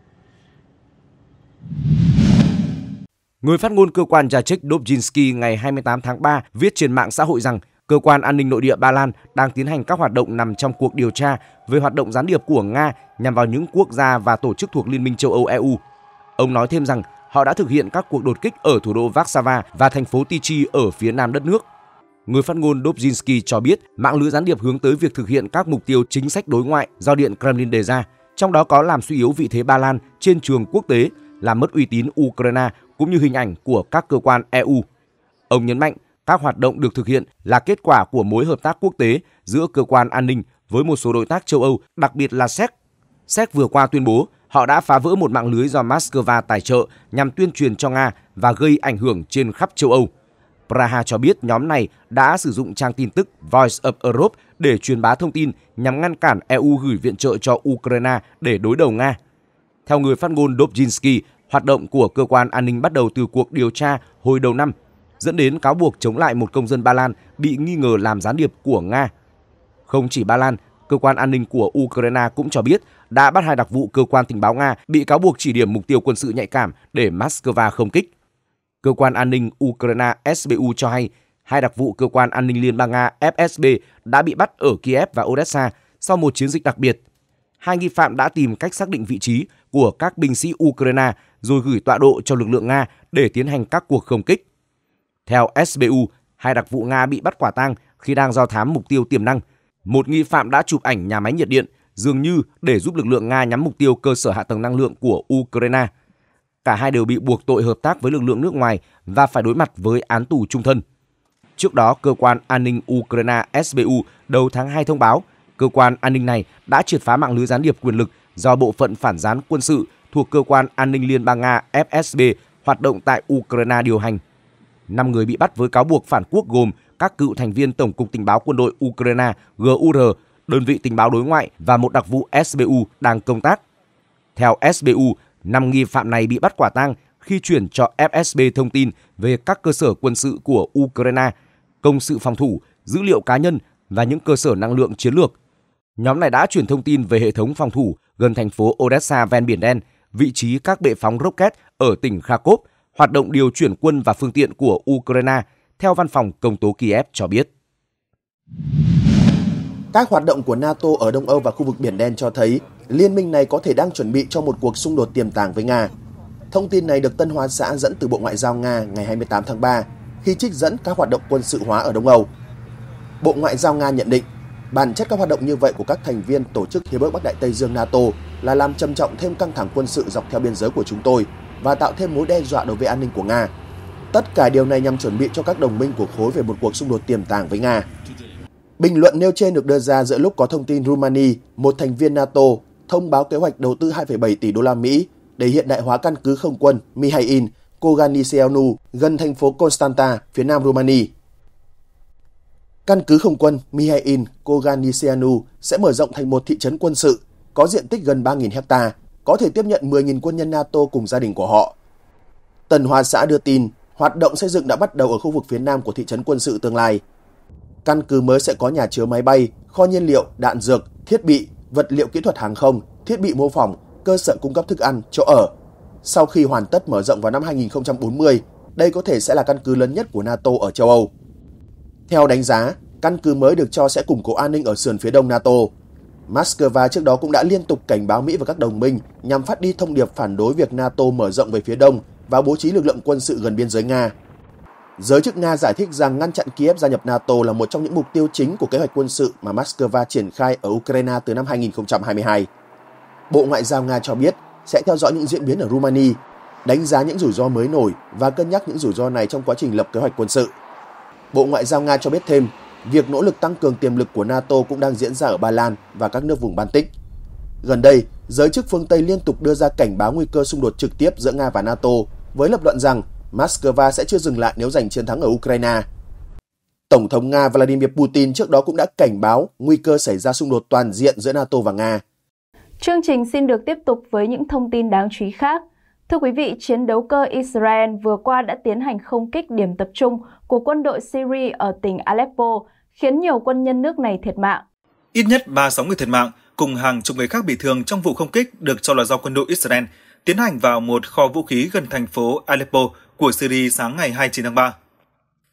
D: Người phát ngôn cơ quan nhà trách Dobzhinsky ngày 28 tháng 3 viết trên mạng xã hội rằng cơ quan an ninh nội địa Ba Lan đang tiến hành các hoạt động nằm trong cuộc điều tra về hoạt động gián điệp của Nga nhằm vào những quốc gia và tổ chức thuộc Liên minh châu Âu EU. Ông nói thêm rằng họ đã thực hiện các cuộc đột kích ở thủ đô Warsaw và thành phố Tichy ở phía nam đất nước. Người phát ngôn Dobzhinsky cho biết mạng lưới gián điệp hướng tới việc thực hiện các mục tiêu chính sách đối ngoại do Điện Kremlin đề ra, trong đó có làm suy yếu vị thế Ba Lan trên trường quốc tế, làm mất uy tín Ukraine cũng như hình ảnh của các cơ quan EU. Ông nhấn mạnh các hoạt động được thực hiện là kết quả của mối hợp tác quốc tế giữa cơ quan an ninh với một số đối tác châu Âu, đặc biệt là Séc. Séc vừa qua tuyên bố họ đã phá vỡ một mạng lưới do Moscow tài trợ nhằm tuyên truyền cho Nga và gây ảnh hưởng trên khắp châu Âu. Praha cho biết nhóm này đã sử dụng trang tin tức Voice of Europe để truyền bá thông tin nhằm ngăn cản EU gửi viện trợ cho Ukraine để đối đầu Nga. Theo người phát ngôn Dobzhinsky, Hoạt động của cơ quan an ninh bắt đầu từ cuộc điều tra hồi đầu năm, dẫn đến cáo buộc chống lại một công dân Ba Lan bị nghi ngờ làm gián điệp của Nga. Không chỉ Ba Lan, cơ quan an ninh của Ukraine cũng cho biết đã bắt hai đặc vụ cơ quan tình báo Nga bị cáo buộc chỉ điểm mục tiêu quân sự nhạy cảm để Moscow không kích. Cơ quan an ninh Ukraine SBU cho hay hai đặc vụ cơ quan an ninh Liên bang Nga FSB đã bị bắt ở Kiev và Odessa sau một chiến dịch đặc biệt. Hai nghi phạm đã tìm cách xác định vị trí của các binh sĩ Ukraine rồi gửi tọa độ cho lực lượng Nga để tiến hành các cuộc không kích. Theo SBU, hai đặc vụ Nga bị bắt quả tang khi đang do thám mục tiêu tiềm năng. Một nghi phạm đã chụp ảnh nhà máy nhiệt điện dường như để giúp lực lượng Nga nhắm mục tiêu cơ sở hạ tầng năng lượng của Ukraine. Cả hai đều bị buộc tội hợp tác với lực lượng nước ngoài và phải đối mặt với án tù trung thân. Trước đó, cơ quan an ninh Ukraine SBU đầu tháng 2 thông báo cơ quan an ninh này đã triệt phá mạng lưới gián điệp quyền lực do bộ phận phản gián quân sự thuộc Cơ quan An ninh Liên bang Nga FSB hoạt động tại Ukraine điều hành. năm người bị bắt với cáo buộc phản quốc gồm các cựu thành viên Tổng cục Tình báo Quân đội Ukraine GUR, đơn vị tình báo đối ngoại và một đặc vụ SBU đang công tác. Theo SBU, năm nghi phạm này bị bắt quả tang khi chuyển cho FSB thông tin về các cơ sở quân sự của Ukraine, công sự phòng thủ, dữ liệu cá nhân và những cơ sở năng lượng chiến lược. Nhóm này đã chuyển thông tin về hệ thống phòng thủ gần thành phố Odessa ven Biển Đen – vị trí các bệ phóng rocket ở tỉnh Kharkov, hoạt động điều chuyển quân và phương tiện của Ukraine, theo văn phòng công tố Kiev cho biết.
A: Các hoạt động của NATO ở Đông Âu và khu vực Biển Đen cho thấy liên minh này có thể đang chuẩn bị cho một cuộc xung đột tiềm tàng với Nga. Thông tin này được Tân Hoa xã dẫn từ Bộ Ngoại giao Nga ngày 28 tháng 3 khi trích dẫn các hoạt động quân sự hóa ở Đông Âu. Bộ Ngoại giao Nga nhận định bản chất các hoạt động như vậy của các thành viên tổ chức Hiệp ước Bắc Đại Tây Dương NATO là làm trầm trọng thêm căng thẳng quân sự dọc theo biên giới của chúng tôi và tạo thêm mối đe dọa đối với an ninh của Nga. Tất cả điều này nhằm chuẩn bị cho các đồng minh của khối về một cuộc xung đột tiềm tàng với Nga. Bình luận nêu trên được đưa ra giữa lúc có thông tin Rumani, một thành viên NATO, thông báo kế hoạch đầu tư 2,7 tỷ đô la Mỹ để hiện đại hóa căn cứ không quân Mihail Koganiseanu gần thành phố Constanta, phía nam Rumani. Căn cứ không quân Mihail Koganiseanu sẽ mở rộng thành một thị trấn quân sự có diện tích gần 3.000 hecta, có thể tiếp nhận 10.000 quân nhân NATO cùng gia đình của họ. Tần Hoa xã đưa tin, hoạt động xây dựng đã bắt đầu ở khu vực phía nam của thị trấn quân sự tương lai. Căn cứ mới sẽ có nhà chứa máy bay, kho nhiên liệu, đạn dược, thiết bị, vật liệu kỹ thuật hàng không, thiết bị mô phỏng, cơ sở cung cấp thức ăn, chỗ ở. Sau khi hoàn tất mở rộng vào năm 2040, đây có thể sẽ là căn cứ lớn nhất của NATO ở châu Âu. Theo đánh giá, căn cứ mới được cho sẽ củng cố an ninh ở sườn phía đông NATO, Moscow trước đó cũng đã liên tục cảnh báo Mỹ và các đồng minh nhằm phát đi thông điệp phản đối việc NATO mở rộng về phía đông và bố trí lực lượng quân sự gần biên giới Nga. Giới chức Nga giải thích rằng ngăn chặn Kiev gia nhập NATO là một trong những mục tiêu chính của kế hoạch quân sự mà Moscow triển khai ở Ukraine từ năm 2022. Bộ Ngoại giao Nga cho biết sẽ theo dõi những diễn biến ở Rumani, đánh giá những rủi ro mới nổi và cân nhắc những rủi ro này trong quá trình lập kế hoạch quân sự. Bộ Ngoại giao Nga cho biết thêm việc nỗ lực tăng cường tiềm lực của NATO cũng đang diễn ra ở Ba Lan và các nước vùng Baltic. Gần đây, giới chức phương Tây liên tục đưa ra cảnh báo nguy cơ xung đột trực tiếp giữa Nga và NATO với lập luận rằng Moscow sẽ chưa dừng lại nếu giành chiến thắng ở Ukraine. Tổng thống Nga Vladimir Putin trước đó cũng đã cảnh báo nguy cơ xảy ra xung đột toàn diện giữa NATO và Nga. Chương
B: trình xin được tiếp tục với những thông tin đáng chú ý khác. Thưa quý vị, chiến đấu cơ Israel vừa qua đã tiến hành không kích điểm tập trung của quân đội Syria ở tỉnh Aleppo khiến nhiều quân nhân nước này thiệt mạng.
C: Ít nhất 36 người thiệt mạng cùng hàng chục người khác bị thương trong vụ không kích được cho là do quân đội Israel tiến hành vào một kho vũ khí gần thành phố Aleppo của Syria sáng ngày 29 tháng 3.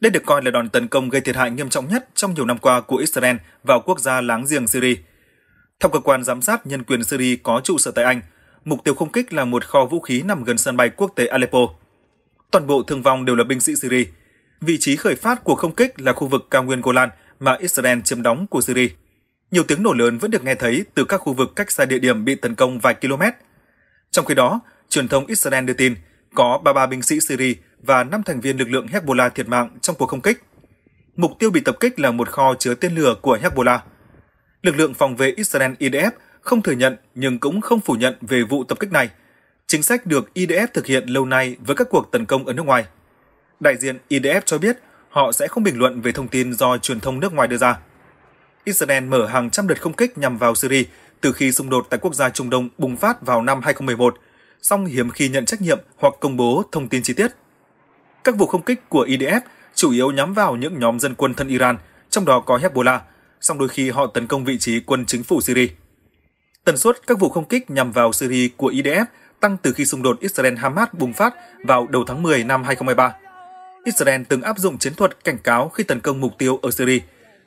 C: Đây được coi là đòn tấn công gây thiệt hại nghiêm trọng nhất trong nhiều năm qua của Israel vào quốc gia láng giềng Syria. Theo cơ quan giám sát nhân quyền Syria có trụ sở tại Anh, mục tiêu không kích là một kho vũ khí nằm gần sân bay quốc tế Aleppo. Toàn bộ thương vong đều là binh sĩ Syria. Vị trí khởi phát của không kích là khu vực cao nguyên Golan mà Israel chiếm đóng của Syria. Nhiều tiếng nổ lớn vẫn được nghe thấy từ các khu vực cách xa địa điểm bị tấn công vài km. Trong khi đó, truyền thông Israel đưa tin có 33 binh sĩ Syria và 5 thành viên lực lượng Hezbollah thiệt mạng trong cuộc không kích. Mục tiêu bị tập kích là một kho chứa tên lửa của Hezbollah. Lực lượng phòng vệ Israel IDF không thừa nhận nhưng cũng không phủ nhận về vụ tập kích này. Chính sách được IDF thực hiện lâu nay với các cuộc tấn công ở nước ngoài. Đại diện IDF cho biết họ sẽ không bình luận về thông tin do truyền thông nước ngoài đưa ra. Israel mở hàng trăm đợt không kích nhằm vào Syria từ khi xung đột tại quốc gia Trung Đông bùng phát vào năm 2011, song hiếm khi nhận trách nhiệm hoặc công bố thông tin chi tiết. Các vụ không kích của IDF chủ yếu nhắm vào những nhóm dân quân thân Iran, trong đó có Hezbollah, song đôi khi họ tấn công vị trí quân chính phủ Syria. Tần suất các vụ không kích nhằm vào Syria của IDF tăng từ khi xung đột Israel-Hamas bùng phát vào đầu tháng 10 năm 2023. Israel từng áp dụng chiến thuật cảnh cáo khi tấn công mục tiêu ở Syria,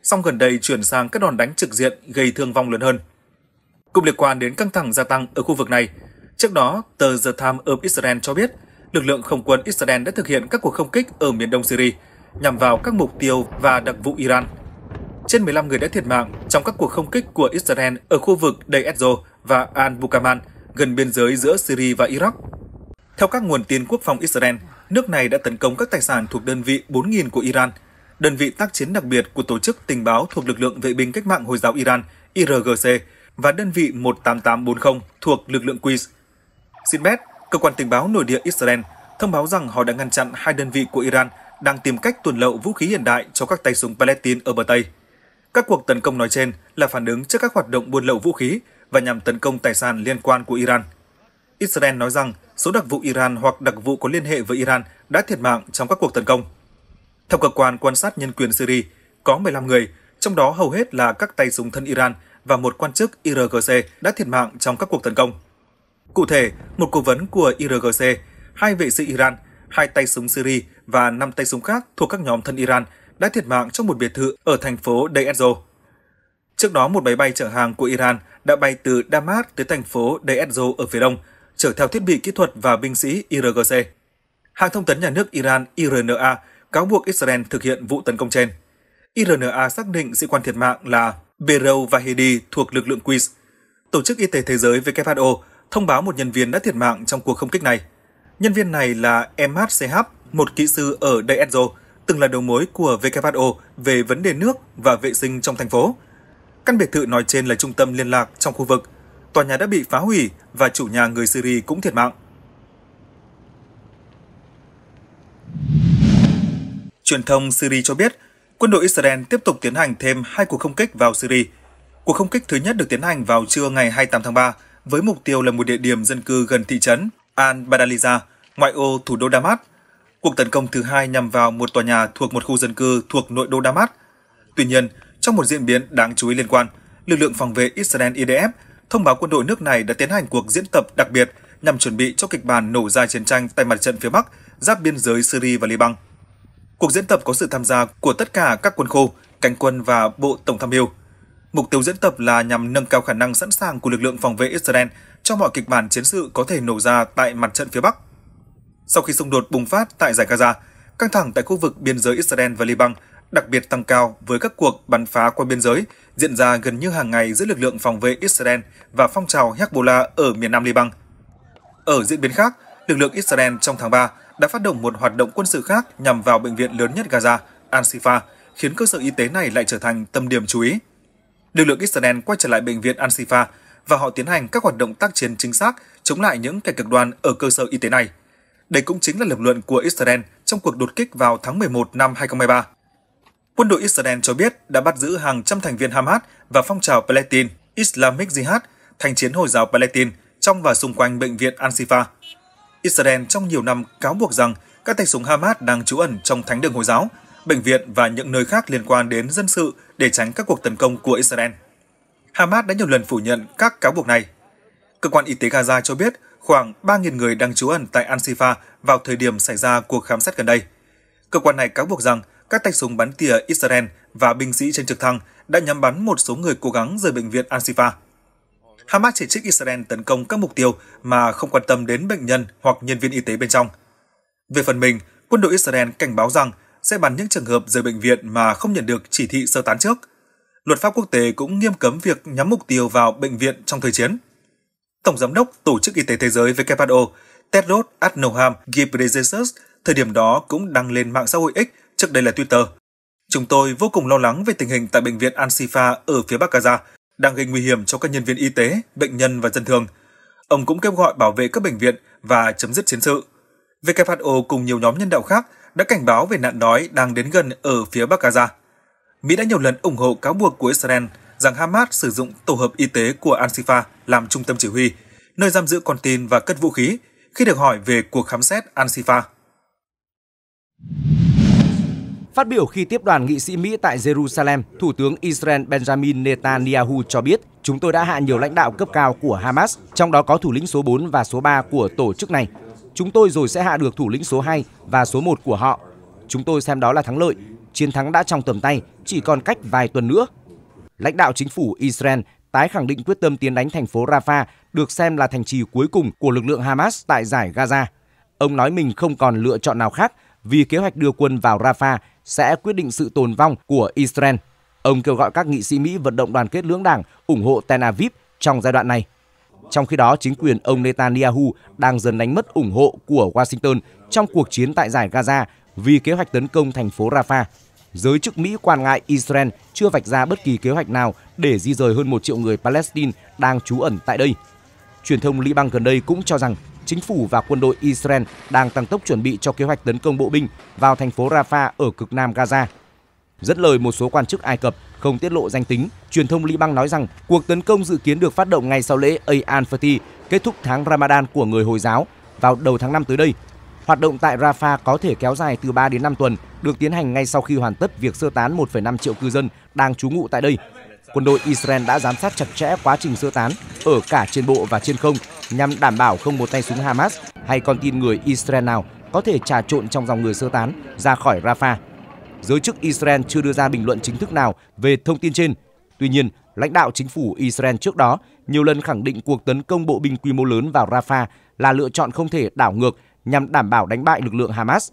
C: song gần đây chuyển sang các đòn đánh trực diện gây thương vong lớn hơn. Cũng liên quan đến căng thẳng gia tăng ở khu vực này, trước đó tờ The Times of Israel cho biết lực lượng không quân Israel đã thực hiện các cuộc không kích ở miền đông Syria nhằm vào các mục tiêu và đặc vụ Iran. Trên 15 người đã thiệt mạng trong các cuộc không kích của Israel ở khu vực Day Ezo và Al Bukaman gần biên giới giữa Syria và Iraq. Theo các nguồn tin quốc phòng Israel, nước này đã tấn công các tài sản thuộc đơn vị 4.000 của Iran, đơn vị tác chiến đặc biệt của Tổ chức Tình báo thuộc Lực lượng Vệ binh Cách mạng Hồi giáo Iran IRGC và đơn vị 18840 thuộc lực lượng Quds. Sinbad, cơ quan tình báo nội địa Israel, thông báo rằng họ đã ngăn chặn hai đơn vị của Iran đang tìm cách tuần lậu vũ khí hiện đại cho các tay súng Palestine ở bờ Tây. Các cuộc tấn công nói trên là phản ứng trước các hoạt động buôn lậu vũ khí và nhằm tấn công tài sản liên quan của Iran. Israel nói rằng số đặc vụ Iran hoặc đặc vụ có liên hệ với Iran đã thiệt mạng trong các cuộc tấn công. Theo cơ quan quan sát nhân quyền Syria, có 15 người, trong đó hầu hết là các tay súng thân Iran và một quan chức IRGC đã thiệt mạng trong các cuộc tấn công. Cụ thể, một cố vấn của IRGC, hai vệ sĩ Iran, hai tay súng Syria và năm tay súng khác thuộc các nhóm thân Iran đã thiệt mạng trong một biệt thự ở thành phố Deir Trước đó, một máy bay chở hàng của Iran đã bay từ Damas tới thành phố Deir ở phía đông chở theo thiết bị kỹ thuật và binh sĩ IRGC. Hãng thông tấn nhà nước Iran IRNA cáo buộc Israel thực hiện vụ tấn công trên. IRNA xác định sĩ quan thiệt mạng là Berou Vahedi thuộc lực lượng Quds. Tổ chức Y tế Thế giới WHO thông báo một nhân viên đã thiệt mạng trong cuộc không kích này. Nhân viên này là Emad Sehab, một kỹ sư ở Day Ezo, từng là đầu mối của WHO về vấn đề nước và vệ sinh trong thành phố. Căn biệt thự nói trên là trung tâm liên lạc trong khu vực tòa nhà đã bị phá hủy và chủ nhà người Syria cũng thiệt mạng. Truyền thông Syria cho biết, quân đội Israel tiếp tục tiến hành thêm hai cuộc không kích vào Syria. Cuộc không kích thứ nhất được tiến hành vào trưa ngày 28 tháng 3 với mục tiêu là một địa điểm dân cư gần thị trấn Al-Badaliza, ngoại ô thủ đô Damas. Cuộc tấn công thứ hai nhằm vào một tòa nhà thuộc một khu dân cư thuộc nội đô Damas. Tuy nhiên, trong một diễn biến đáng chú ý liên quan, lực lượng phòng vệ Israel IDF thông báo quân đội nước này đã tiến hành cuộc diễn tập đặc biệt nhằm chuẩn bị cho kịch bản nổ ra chiến tranh tại mặt trận phía Bắc, giáp biên giới Syria và Liban. Cuộc diễn tập có sự tham gia của tất cả các quân khu, cánh quân và bộ tổng tham mưu. Mục tiêu diễn tập là nhằm nâng cao khả năng sẵn sàng của lực lượng phòng vệ Israel cho mọi kịch bản chiến sự có thể nổ ra tại mặt trận phía Bắc. Sau khi xung đột bùng phát tại giải Gaza, căng thẳng tại khu vực biên giới Israel và Liban đặc biệt tăng cao với các cuộc bắn phá qua biên giới diễn ra gần như hàng ngày giữa lực lượng phòng vệ Israel và phong trào Hezbollah ở miền Nam Liban. Ở diễn biến khác, lực lượng Israel trong tháng 3 đã phát động một hoạt động quân sự khác nhằm vào bệnh viện lớn nhất Gaza, Al-Shifa, khiến cơ sở y tế này lại trở thành tâm điểm chú ý. Lực lượng Israel quay trở lại bệnh viện Al-Shifa và họ tiến hành các hoạt động tác chiến chính xác chống lại những kẻ cực đoan ở cơ sở y tế này. Đây cũng chính là lập luận của Israel trong cuộc đột kích vào tháng 11 năm 2023. Quân đội Israel cho biết đã bắt giữ hàng trăm thành viên Hamas và phong trào Palestine Islamic Jihad, thành chiến Hồi giáo Palestine trong và xung quanh bệnh viện Al-Shifa. Israel trong nhiều năm cáo buộc rằng các tay súng Hamas đang trú ẩn trong thánh đường Hồi giáo, bệnh viện và những nơi khác liên quan đến dân sự để tránh các cuộc tấn công của Israel. Hamas đã nhiều lần phủ nhận các cáo buộc này. Cơ quan y tế Gaza cho biết khoảng 3.000 người đang trú ẩn tại Al-Shifa vào thời điểm xảy ra cuộc khám xét gần đây. Cơ quan này cáo buộc rằng các tay súng bắn tỉa Israel và binh sĩ trên trực thăng đã nhắm bắn một số người cố gắng rời bệnh viện al Hamas chỉ trích Israel tấn công các mục tiêu mà không quan tâm đến bệnh nhân hoặc nhân viên y tế bên trong. Về phần mình, quân đội Israel cảnh báo rằng sẽ bắn những trường hợp rời bệnh viện mà không nhận được chỉ thị sơ tán trước. Luật pháp quốc tế cũng nghiêm cấm việc nhắm mục tiêu vào bệnh viện trong thời chiến. Tổng giám đốc Tổ chức Y tế Thế giới WHO Tedros Adhanom Ghebreyesus thời điểm đó cũng đăng lên mạng xã hội X trước đây là Twitter. Chúng tôi vô cùng lo lắng về tình hình tại bệnh viện Al-Shifa ở phía Bắc Gaza, đang gây nguy hiểm cho các nhân viên y tế, bệnh nhân và dân thường. Ông cũng kêu gọi bảo vệ các bệnh viện và chấm dứt chiến sự. WHO cùng nhiều nhóm nhân đạo khác đã cảnh báo về nạn đói đang đến gần ở phía Bắc Gaza. Mỹ đã nhiều lần ủng hộ cáo buộc của Israel rằng Hamas sử dụng tổ hợp y tế của Al-Shifa làm trung tâm chỉ huy, nơi giam giữ con tin và cất vũ khí khi được hỏi về cuộc khám xét Al-Shifa.
D: Phát biểu khi tiếp đoàn nghị sĩ Mỹ tại Jerusalem, Thủ tướng Israel Benjamin Netanyahu cho biết chúng tôi đã hạ nhiều lãnh đạo cấp cao của Hamas, trong đó có thủ lĩnh số 4 và số 3 của tổ chức này. Chúng tôi rồi sẽ hạ được thủ lĩnh số 2 và số 1 của họ. Chúng tôi xem đó là thắng lợi. Chiến thắng đã trong tầm tay, chỉ còn cách vài tuần nữa. Lãnh đạo chính phủ Israel tái khẳng định quyết tâm tiến đánh thành phố Rafah, được xem là thành trì cuối cùng của lực lượng Hamas tại giải Gaza. Ông nói mình không còn lựa chọn nào khác vì kế hoạch đưa quân vào Rafah sẽ quyết định sự tồn vong của Israel. Ông kêu gọi các nghị sĩ Mỹ vận động đoàn kết lưỡng đảng ủng hộ Tel Aviv trong giai đoạn này. Trong khi đó, chính quyền ông Netanyahu đang dần đánh mất ủng hộ của Washington trong cuộc chiến tại giải Gaza vì kế hoạch tấn công thành phố Rafah. Giới chức Mỹ quan ngại Israel chưa vạch ra bất kỳ kế hoạch nào để di rời hơn một triệu người Palestine đang trú ẩn tại đây. Truyền thông Liban gần đây cũng cho rằng chính phủ và quân đội Israel đang tăng tốc chuẩn bị cho kế hoạch tấn công bộ binh vào thành phố Rafah ở cực nam Gaza. Dẫn lời một số quan chức Ai Cập không tiết lộ danh tính, truyền thông Liban nói rằng cuộc tấn công dự kiến được phát động ngay sau lễ Eid al kết thúc tháng Ramadan của người Hồi giáo vào đầu tháng 5 tới đây. Hoạt động tại Rafah có thể kéo dài từ 3 đến 5 tuần, được tiến hành ngay sau khi hoàn tất việc sơ tán 1,5 triệu cư dân đang trú ngụ tại đây quân đội Israel đã giám sát chặt chẽ quá trình sơ tán ở cả trên bộ và trên không nhằm đảm bảo không một tay súng Hamas hay con tin người Israel nào có thể trà trộn trong dòng người sơ tán ra khỏi Rafah. Giới chức Israel chưa đưa ra bình luận chính thức nào về thông tin trên. Tuy nhiên, lãnh đạo chính phủ Israel trước đó nhiều lần khẳng định cuộc tấn công bộ binh quy mô lớn vào Rafah là lựa chọn không thể đảo ngược nhằm đảm bảo đánh bại lực lượng Hamas.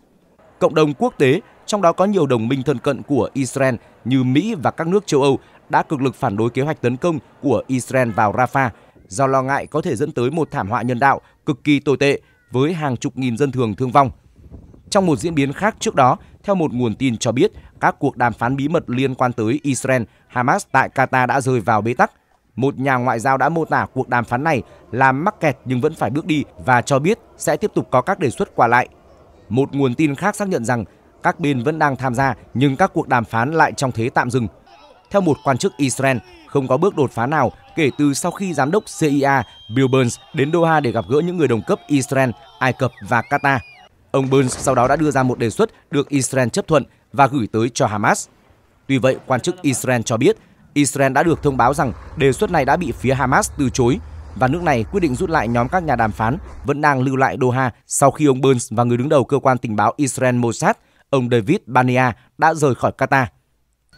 D: Cộng đồng quốc tế, trong đó có nhiều đồng minh thân cận của Israel như Mỹ và các nước châu Âu đã cực lực phản đối kế hoạch tấn công của Israel vào Rafah do lo ngại có thể dẫn tới một thảm họa nhân đạo cực kỳ tồi tệ với hàng chục nghìn dân thường thương vong. Trong một diễn biến khác trước đó, theo một nguồn tin cho biết, các cuộc đàm phán bí mật liên quan tới Israel, Hamas tại Qatar đã rơi vào bế tắc. Một nhà ngoại giao đã mô tả cuộc đàm phán này là mắc kẹt nhưng vẫn phải bước đi và cho biết sẽ tiếp tục có các đề xuất qua lại. Một nguồn tin khác xác nhận rằng các bên vẫn đang tham gia nhưng các cuộc đàm phán lại trong thế tạm dừng. Theo một quan chức Israel, không có bước đột phá nào kể từ sau khi giám đốc CIA Bill Burns đến Doha để gặp gỡ những người đồng cấp Israel, Ai Cập và Qatar. Ông Burns sau đó đã đưa ra một đề xuất được Israel chấp thuận và gửi tới cho Hamas. Tuy vậy, quan chức Israel cho biết Israel đã được thông báo rằng đề xuất này đã bị phía Hamas từ chối và nước này quyết định rút lại nhóm các nhà đàm phán vẫn đang lưu lại Doha sau khi ông Burns và người đứng đầu cơ quan tình báo Israel Mossad, ông David Bania đã rời khỏi Qatar.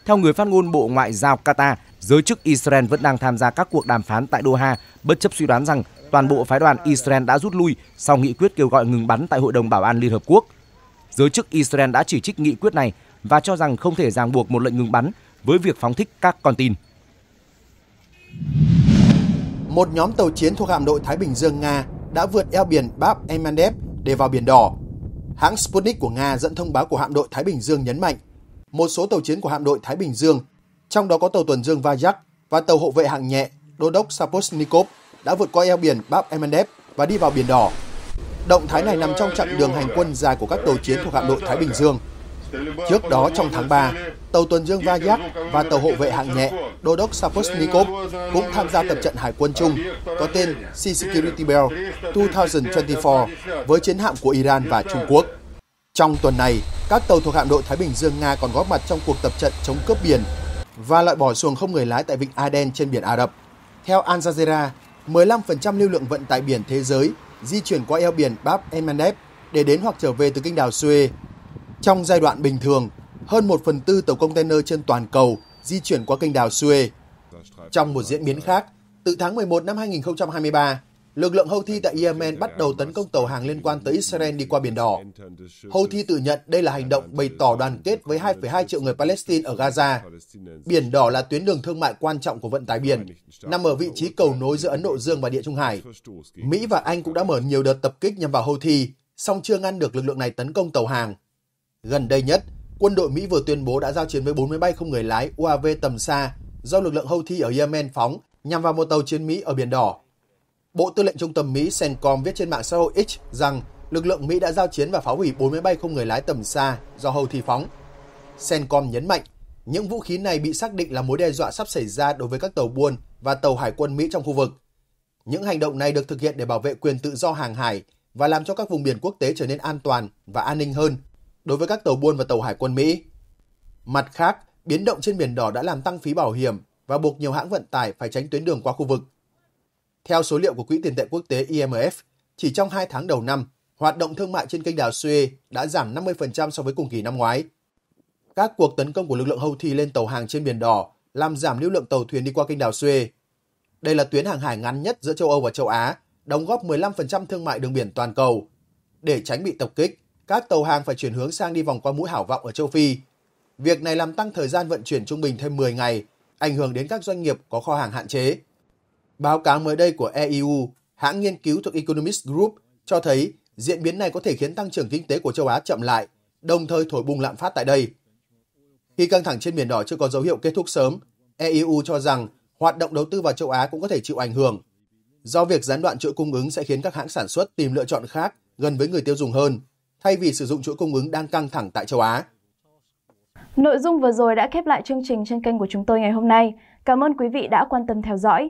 D: Theo người phát ngôn Bộ Ngoại giao Qatar, giới chức Israel vẫn đang tham gia các cuộc đàm phán tại Doha, bất chấp suy đoán rằng toàn bộ phái đoàn Israel đã rút lui sau nghị quyết kêu gọi ngừng bắn tại Hội đồng Bảo an Liên Hợp Quốc. Giới chức Israel đã chỉ trích nghị quyết này và cho rằng không thể ràng buộc một lệnh ngừng bắn với việc phóng thích
A: các con tin. Một nhóm tàu chiến thuộc hạm đội Thái Bình Dương Nga đã vượt eo biển Bab Emandev để vào biển đỏ. Hãng Sputnik của Nga dẫn thông báo của hạm đội Thái Bình Dương nhấn mạnh một số tàu chiến của hạm đội Thái Bình Dương, trong đó có tàu tuần dương Vajak và tàu hộ vệ hạng nhẹ Đô đốc Saposnikov đã vượt qua eo biển Bab Emendev và đi vào Biển Đỏ. Động thái này nằm trong chặng đường hành quân dài của các tàu chiến thuộc hạm đội Thái Bình Dương. Trước đó trong tháng 3, tàu tuần dương Vajak và tàu hộ vệ hạng nhẹ Đô đốc Saposnikov cũng tham gia tập trận hải quân chung có tên Sea Security Bell 2024 với chiến hạm của Iran và Trung Quốc. Trong tuần này, các tàu thuộc hạm đội Thái Bình Dương Nga còn góp mặt trong cuộc tập trận chống cướp biển và loại bỏ xuồng không người lái tại vịnh Aden trên biển Ả Rập. Theo Al Jazeera, 15% lưu lượng vận tải biển thế giới di chuyển qua eo biển Bab el Mandeb để đến hoặc trở về từ kinh đảo Suez. Trong giai đoạn bình thường, hơn 1 phần tư tàu container trên toàn cầu di chuyển qua kênh đào Suez. Trong một diễn biến khác, từ tháng 11 năm 2023, Lực lượng Houthi tại Yemen bắt đầu tấn công tàu hàng liên quan tới Israel đi qua Biển Đỏ. Houthi tự nhận đây là hành động bày tỏ đoàn kết với 2,2 triệu người Palestine ở Gaza. Biển Đỏ là tuyến đường thương mại quan trọng của vận tải biển, nằm ở vị trí cầu nối giữa Ấn Độ Dương và Địa Trung Hải. Mỹ và Anh cũng đã mở nhiều đợt tập kích nhằm vào Houthi, song chưa ngăn được lực lượng này tấn công tàu hàng. Gần đây nhất, quân đội Mỹ vừa tuyên bố đã giao chiến với máy bay không người lái UAV tầm xa do lực lượng Houthi ở Yemen phóng nhằm vào một tàu chiến Mỹ ở Biển Đỏ Bộ Tư lệnh Trung tâm Mỹ CENTCOM viết trên mạng xã hội X rằng lực lượng Mỹ đã giao chiến và phá hủy 4 máy bay không người lái tầm xa do hầu Houthi phóng. CENTCOM nhấn mạnh, những vũ khí này bị xác định là mối đe dọa sắp xảy ra đối với các tàu buôn và tàu hải quân Mỹ trong khu vực. Những hành động này được thực hiện để bảo vệ quyền tự do hàng hải và làm cho các vùng biển quốc tế trở nên an toàn và an ninh hơn đối với các tàu buôn và tàu hải quân Mỹ. Mặt khác, biến động trên biển đỏ đã làm tăng phí bảo hiểm và buộc nhiều hãng vận tải phải tránh tuyến đường qua khu vực. Theo số liệu của Quỹ tiền tệ quốc tế IMF, chỉ trong 2 tháng đầu năm, hoạt động thương mại trên kênh đào Suez đã giảm 50% so với cùng kỳ năm ngoái. Các cuộc tấn công của lực lượng Houthi lên tàu hàng trên Biển Đỏ làm giảm lưu lượng tàu thuyền đi qua kênh đào Suez. Đây là tuyến hàng hải ngắn nhất giữa châu Âu và châu Á, đóng góp 15% thương mại đường biển toàn cầu. Để tránh bị tập kích, các tàu hàng phải chuyển hướng sang đi vòng qua mũi hảo vọng ở châu Phi. Việc này làm tăng thời gian vận chuyển trung bình thêm 10 ngày, ảnh hưởng đến các doanh nghiệp có kho hàng hạn chế. Báo cáo mới đây của EIU, hãng nghiên cứu thuộc Economist Group cho thấy diễn biến này có thể khiến tăng trưởng kinh tế của châu Á chậm lại, đồng thời thổi bùng lạm phát tại đây. Khi căng thẳng trên Biển Đỏ chưa có dấu hiệu kết thúc sớm, EIU cho rằng hoạt động đầu tư vào châu Á cũng có thể chịu ảnh hưởng. Do việc gián đoạn chuỗi cung ứng sẽ khiến các hãng sản xuất tìm lựa chọn khác gần với người tiêu dùng hơn, thay vì sử dụng chuỗi cung ứng đang căng thẳng tại châu Á.
B: Nội dung vừa rồi đã khép lại chương trình trên kênh của chúng tôi ngày hôm nay. Cảm ơn quý vị đã quan tâm theo dõi.